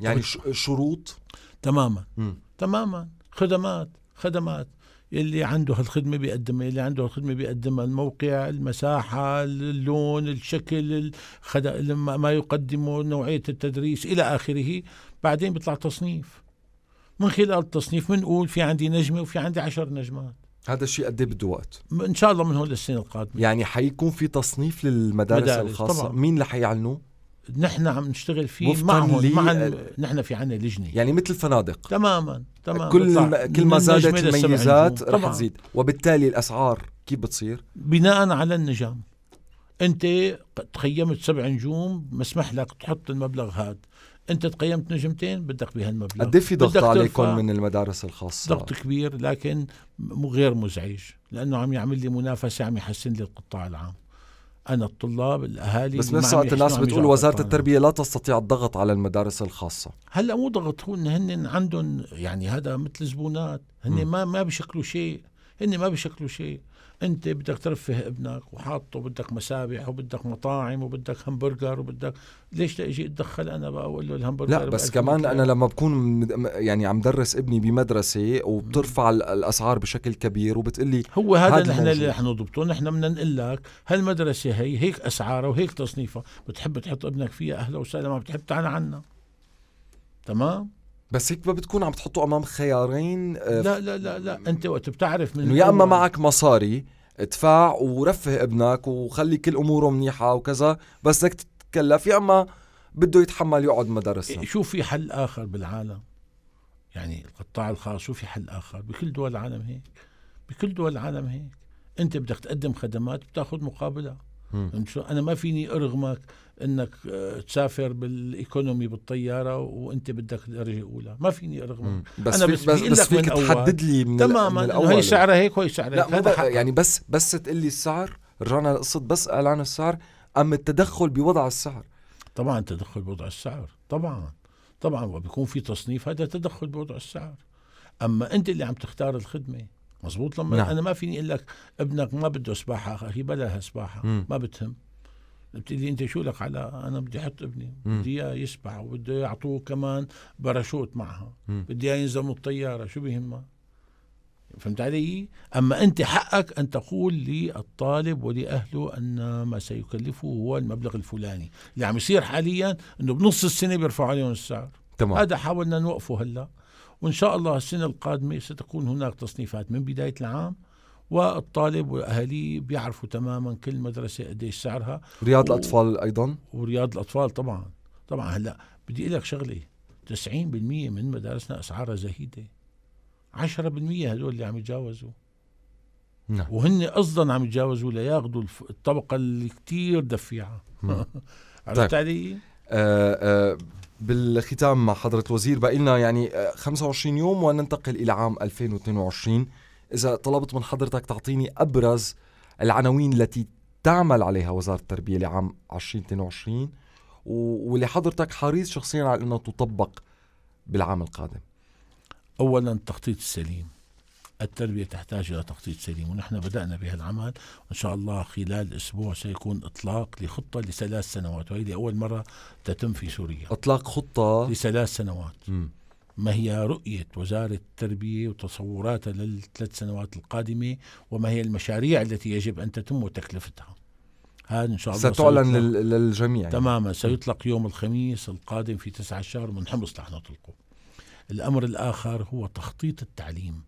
يعني شروط تماما م. تماما خدمات خدمات اللي عنده هالخدمه بيقدمها اللي عنده هالخدمه بيقدمها الموقع المساحه اللون الشكل الخد... ما يقدمه نوعيه التدريس الى اخره بعدين بيطلع تصنيف من خلال التصنيف بنقول في عندي نجمه وفي عندي عشر نجمات هذا الشيء قد إيه بده وقت؟ ان شاء الله من هون للسنه القادمه يعني حيكون في تصنيف للمدارس مدارس. الخاصه طبعا. مين اللي حيعلنوه؟ نحن عم نشتغل فيه معهم معن... آه، نحن في عنا لجنه يعني مثل الفنادق تماما تماما كل ما كل ما زادت الميزات رح تزيد وبالتالي الاسعار كيف بتصير؟ بناء على النجم انت تخيمت سبع نجوم مسمح لك تحط المبلغ هذا انت تقيمت نجمتين بدك بهالمبلغ قد إيه في ضغط عليكم من المدارس الخاصه ضغط كبير لكن غير مزعج لانه عم يعمل لي منافسه عم يحسن لي القطاع العام انا الطلاب الاهالي بس نفس الوقت الناس بتقول وزاره التربيه لا تستطيع الضغط على المدارس الخاصه هلا مو ضغط هون هن عندهم يعني هذا مثل زبونات هن ما ما بيشكلوا شيء هن ما بيشكلوا شيء انت بدك ترفه ابنك وحاطه بدك مسابح وبدك مطاعم وبدك همبرجر وبدك ليش لاجي اتدخل انا بقى اقول له الهمبرجر لا بس كمان انا لما بكون يعني عم درس ابني بمدرسه وبترفع الاسعار بشكل كبير وبتقول لي هو هذا نحن اللي نحن ضبطه نحن بدنا نقول لك هالمدرسه هي هيك اسعارها وهيك تصنيفها بتحب تحط ابنك فيها اهلا وسهلا ما بتحب تعال عنا تمام بس هيك ما بتكون عم تحطه امام خيارين آه، لا لا لا لا انت وقت بتعرف من انه يا اما معك مصاري ادفع ورفه ابنك وخلي كل اموره منيحه وكذا بس بدك تتكلف يا اما بده يتحمل يقعد مدرسة إيه، شو في حل اخر بالعالم يعني القطاع الخاص شو في حل اخر بكل دول العالم هيك بكل دول العالم هيك انت بدك تقدم خدمات بتاخذ مقابلها انا ما فيني ارغمك انك آه، تسافر بالايكونومي بالطياره وانت بدك درجه اولى ما فيني ارغم بس انا بس, بس, بس فيك تحدد لي من تماما هي سعرها هيك وهي سعرها لا هيك. هذا يعني بس بس تقول لي السعر رجعنا لقصه بس اعلان السعر ام التدخل بوضع السعر طبعا تدخل بوضع السعر طبعا طبعا وبيكون في تصنيف هذا تدخل بوضع السعر اما انت اللي عم تختار الخدمه مزبوط لما نعم. انا ما فيني اقول لك ابنك ما بده سباحه اخي بلا سباحه ما بتهم بتدي انت شو لك على انا بدي احط ابني بدي اياه يسبح وبده يعطوه كمان باراشوت معها بدي اياه ينزل من الطياره شو بهمها فهمت علي؟ اما انت حقك ان تقول للطالب ولاهله ان ما سيكلفه هو المبلغ الفلاني، اللي عم يصير حاليا انه بنص السنه بيرفعوا عليهم السعر. تمام هذا حاولنا نوقفه هلا وان شاء الله السنه القادمه ستكون هناك تصنيفات من بدايه العام والطالب واهاليه بيعرفوا تماما كل مدرسه قديش سعرها رياض و... الاطفال ايضا ورياض الاطفال طبعا طبعا هلا بدي اقول لك شغله 90% من مدارسنا اسعارها زهيده 10% هدول اللي عم يتجاوزوا نعم. وهن قصدا عم يتجاوزوا لياخذوا الطبقه اللي كثير دفيعه عرفت طيب. علي؟ آه آه بالختام مع حضرة الوزير بقى لنا يعني 25 آه، يوم وننتقل إلى عام 2022 اذا طلبت من حضرتك تعطيني ابرز العناوين التي تعمل عليها وزاره التربيه لعام 2022 واللي حضرتك حريص شخصيا على انها تطبق بالعام القادم. اولا التخطيط السليم. التربية تحتاج إلى تخطيط سليم ونحن بدأنا بهالعمل وإن شاء الله خلال أسبوع سيكون إطلاق لخطة لثلاث سنوات وهي لأول مرة تتم في سوريا إطلاق خطة لثلاث سنوات م. ما هي رؤية وزارة التربية وتصوراتها للثلاث سنوات القادمة وما هي المشاريع التي يجب أن تتم تكلفتها هذا إن شاء الله ستعلن للجميع تماما سيطلق يوم الخميس القادم في تسعة شهر من حمص نحن نطلقه الأمر الآخر هو تخطيط التعليم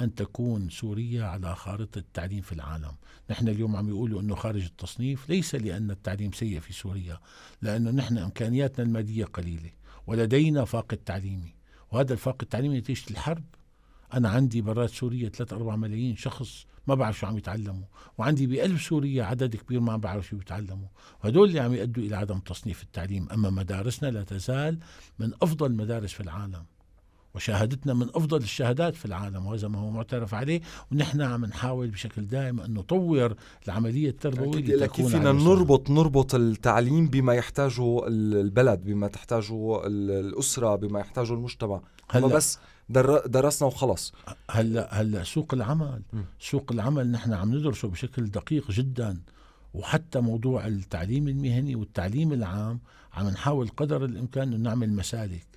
أن تكون سوريا على خارطة التعليم في العالم نحن اليوم عم يقولوا أنه خارج التصنيف ليس لأن التعليم سيء في سوريا لأنه نحن إمكانياتنا المادية قليلة ولدينا فاقد تعليمي وهذا الفرق التعليمي نتيجة الحرب أنا عندي برات سوريا 3 4 ملايين شخص ما بعرف شو عم يتعلموا وعندي بألف سوريا عدد كبير ما بعرف شو بيتعلموا وهدول اللي عم يؤدوا إلى عدم تصنيف التعليم أما مدارسنا لا تزال من أفضل المدارس في العالم وشهادتنا من افضل الشهادات في العالم وهذا ما هو معترف عليه ونحن عم نحاول بشكل دائم ان نطور العمليه التربويه لتكون كيف فينا نربط نربط التعليم بما يحتاجه البلد بما تحتاجه الاسره بما يحتاجه المجتمع هلا بس درسنا وخلص هلا هلا سوق العمل م. سوق العمل نحن عم ندرسه بشكل دقيق جدا وحتى موضوع التعليم المهني والتعليم العام عم نحاول قدر الامكان انه نعمل مسالك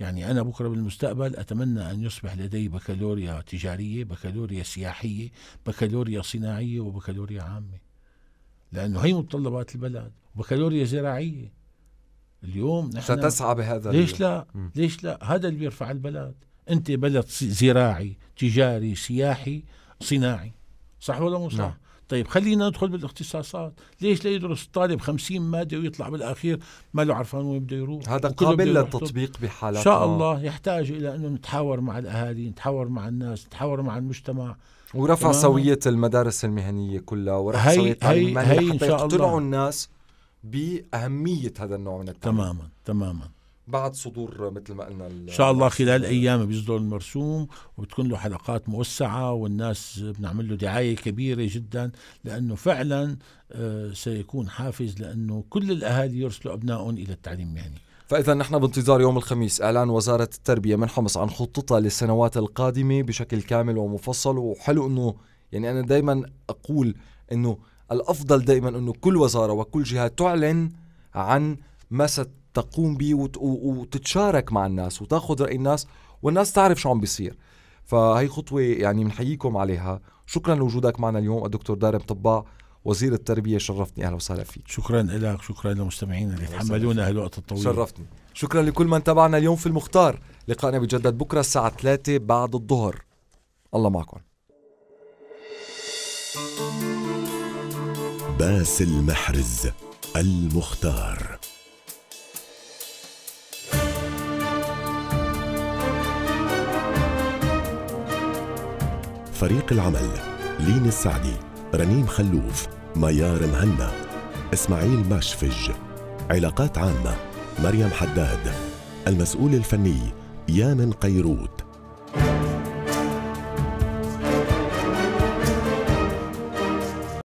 يعني أنا بكرة بالمستقبل أتمنى أن يصبح لدي بكالوريا تجارية بكالوريا سياحية بكالوريا صناعية وبكالوريا عامة لأنه هي متطلبات البلد بكالوريا زراعية اليوم نحن ستسعى بهذا ليش لا مم. ليش لا هذا اللي بيرفع البلد أنت بلد زراعي تجاري سياحي صناعي صح ولا مو صح نعم. طيب خلينا ندخل بالاختصاصات ليش لا يدرس الطالب 50 ماده ويطلع بالاخير ما له عرفان وين بده يروح هذا قابل للتطبيق بحالات ان شاء آه. الله يحتاج الى انه نتحاور مع الاهالي نتحاور مع الناس نتحاور مع المجتمع ورفع تمام. سويه المدارس المهنيه كلها ورفع هي سويه المهنية حتى ان شاء الله الناس باهميه هذا النوع من التعليم تماما تماما بعد صدور مثل ما قلنا ان شاء الله خلال ايام بيصدر المرسوم وبتكون له حلقات موسعه والناس بنعمل له دعايه كبيره جدا لانه فعلا آه، سيكون حافز لانه كل الاهالي يرسلوا ابنائهم الى التعليم المهني يعني. فإذا نحن بانتظار يوم الخميس إعلان وزارة التربية من حمص عن خطتها للسنوات القادمة بشكل كامل ومفصل وحلو أنه يعني أنا دائما أقول أنه الأفضل دائما أنه كل وزارة وكل جهة تعلن عن ما ست تقوم به وت... وتتشارك مع الناس وتاخذ راي الناس والناس تعرف شو عم بيصير فهي خطوه يعني بنحييكم عليها شكرا لوجودك معنا اليوم الدكتور دارم طباع وزير التربيه شرفتني اهلا وسهلا فيك شكرا لك شكرا لمستمعينا اللي تحملونا هالوقت الطويل شرفتني شكرا لكل من تابعنا اليوم في المختار لقائنا بيتجدد بكره الساعه 3 بعد الظهر الله معكم باسل المحرز المختار فريق العمل لين السعدي رنيم خلوف ميار مهنا إسماعيل ماشفج علاقات عامة مريم حداد المسؤول الفني يامن قيروت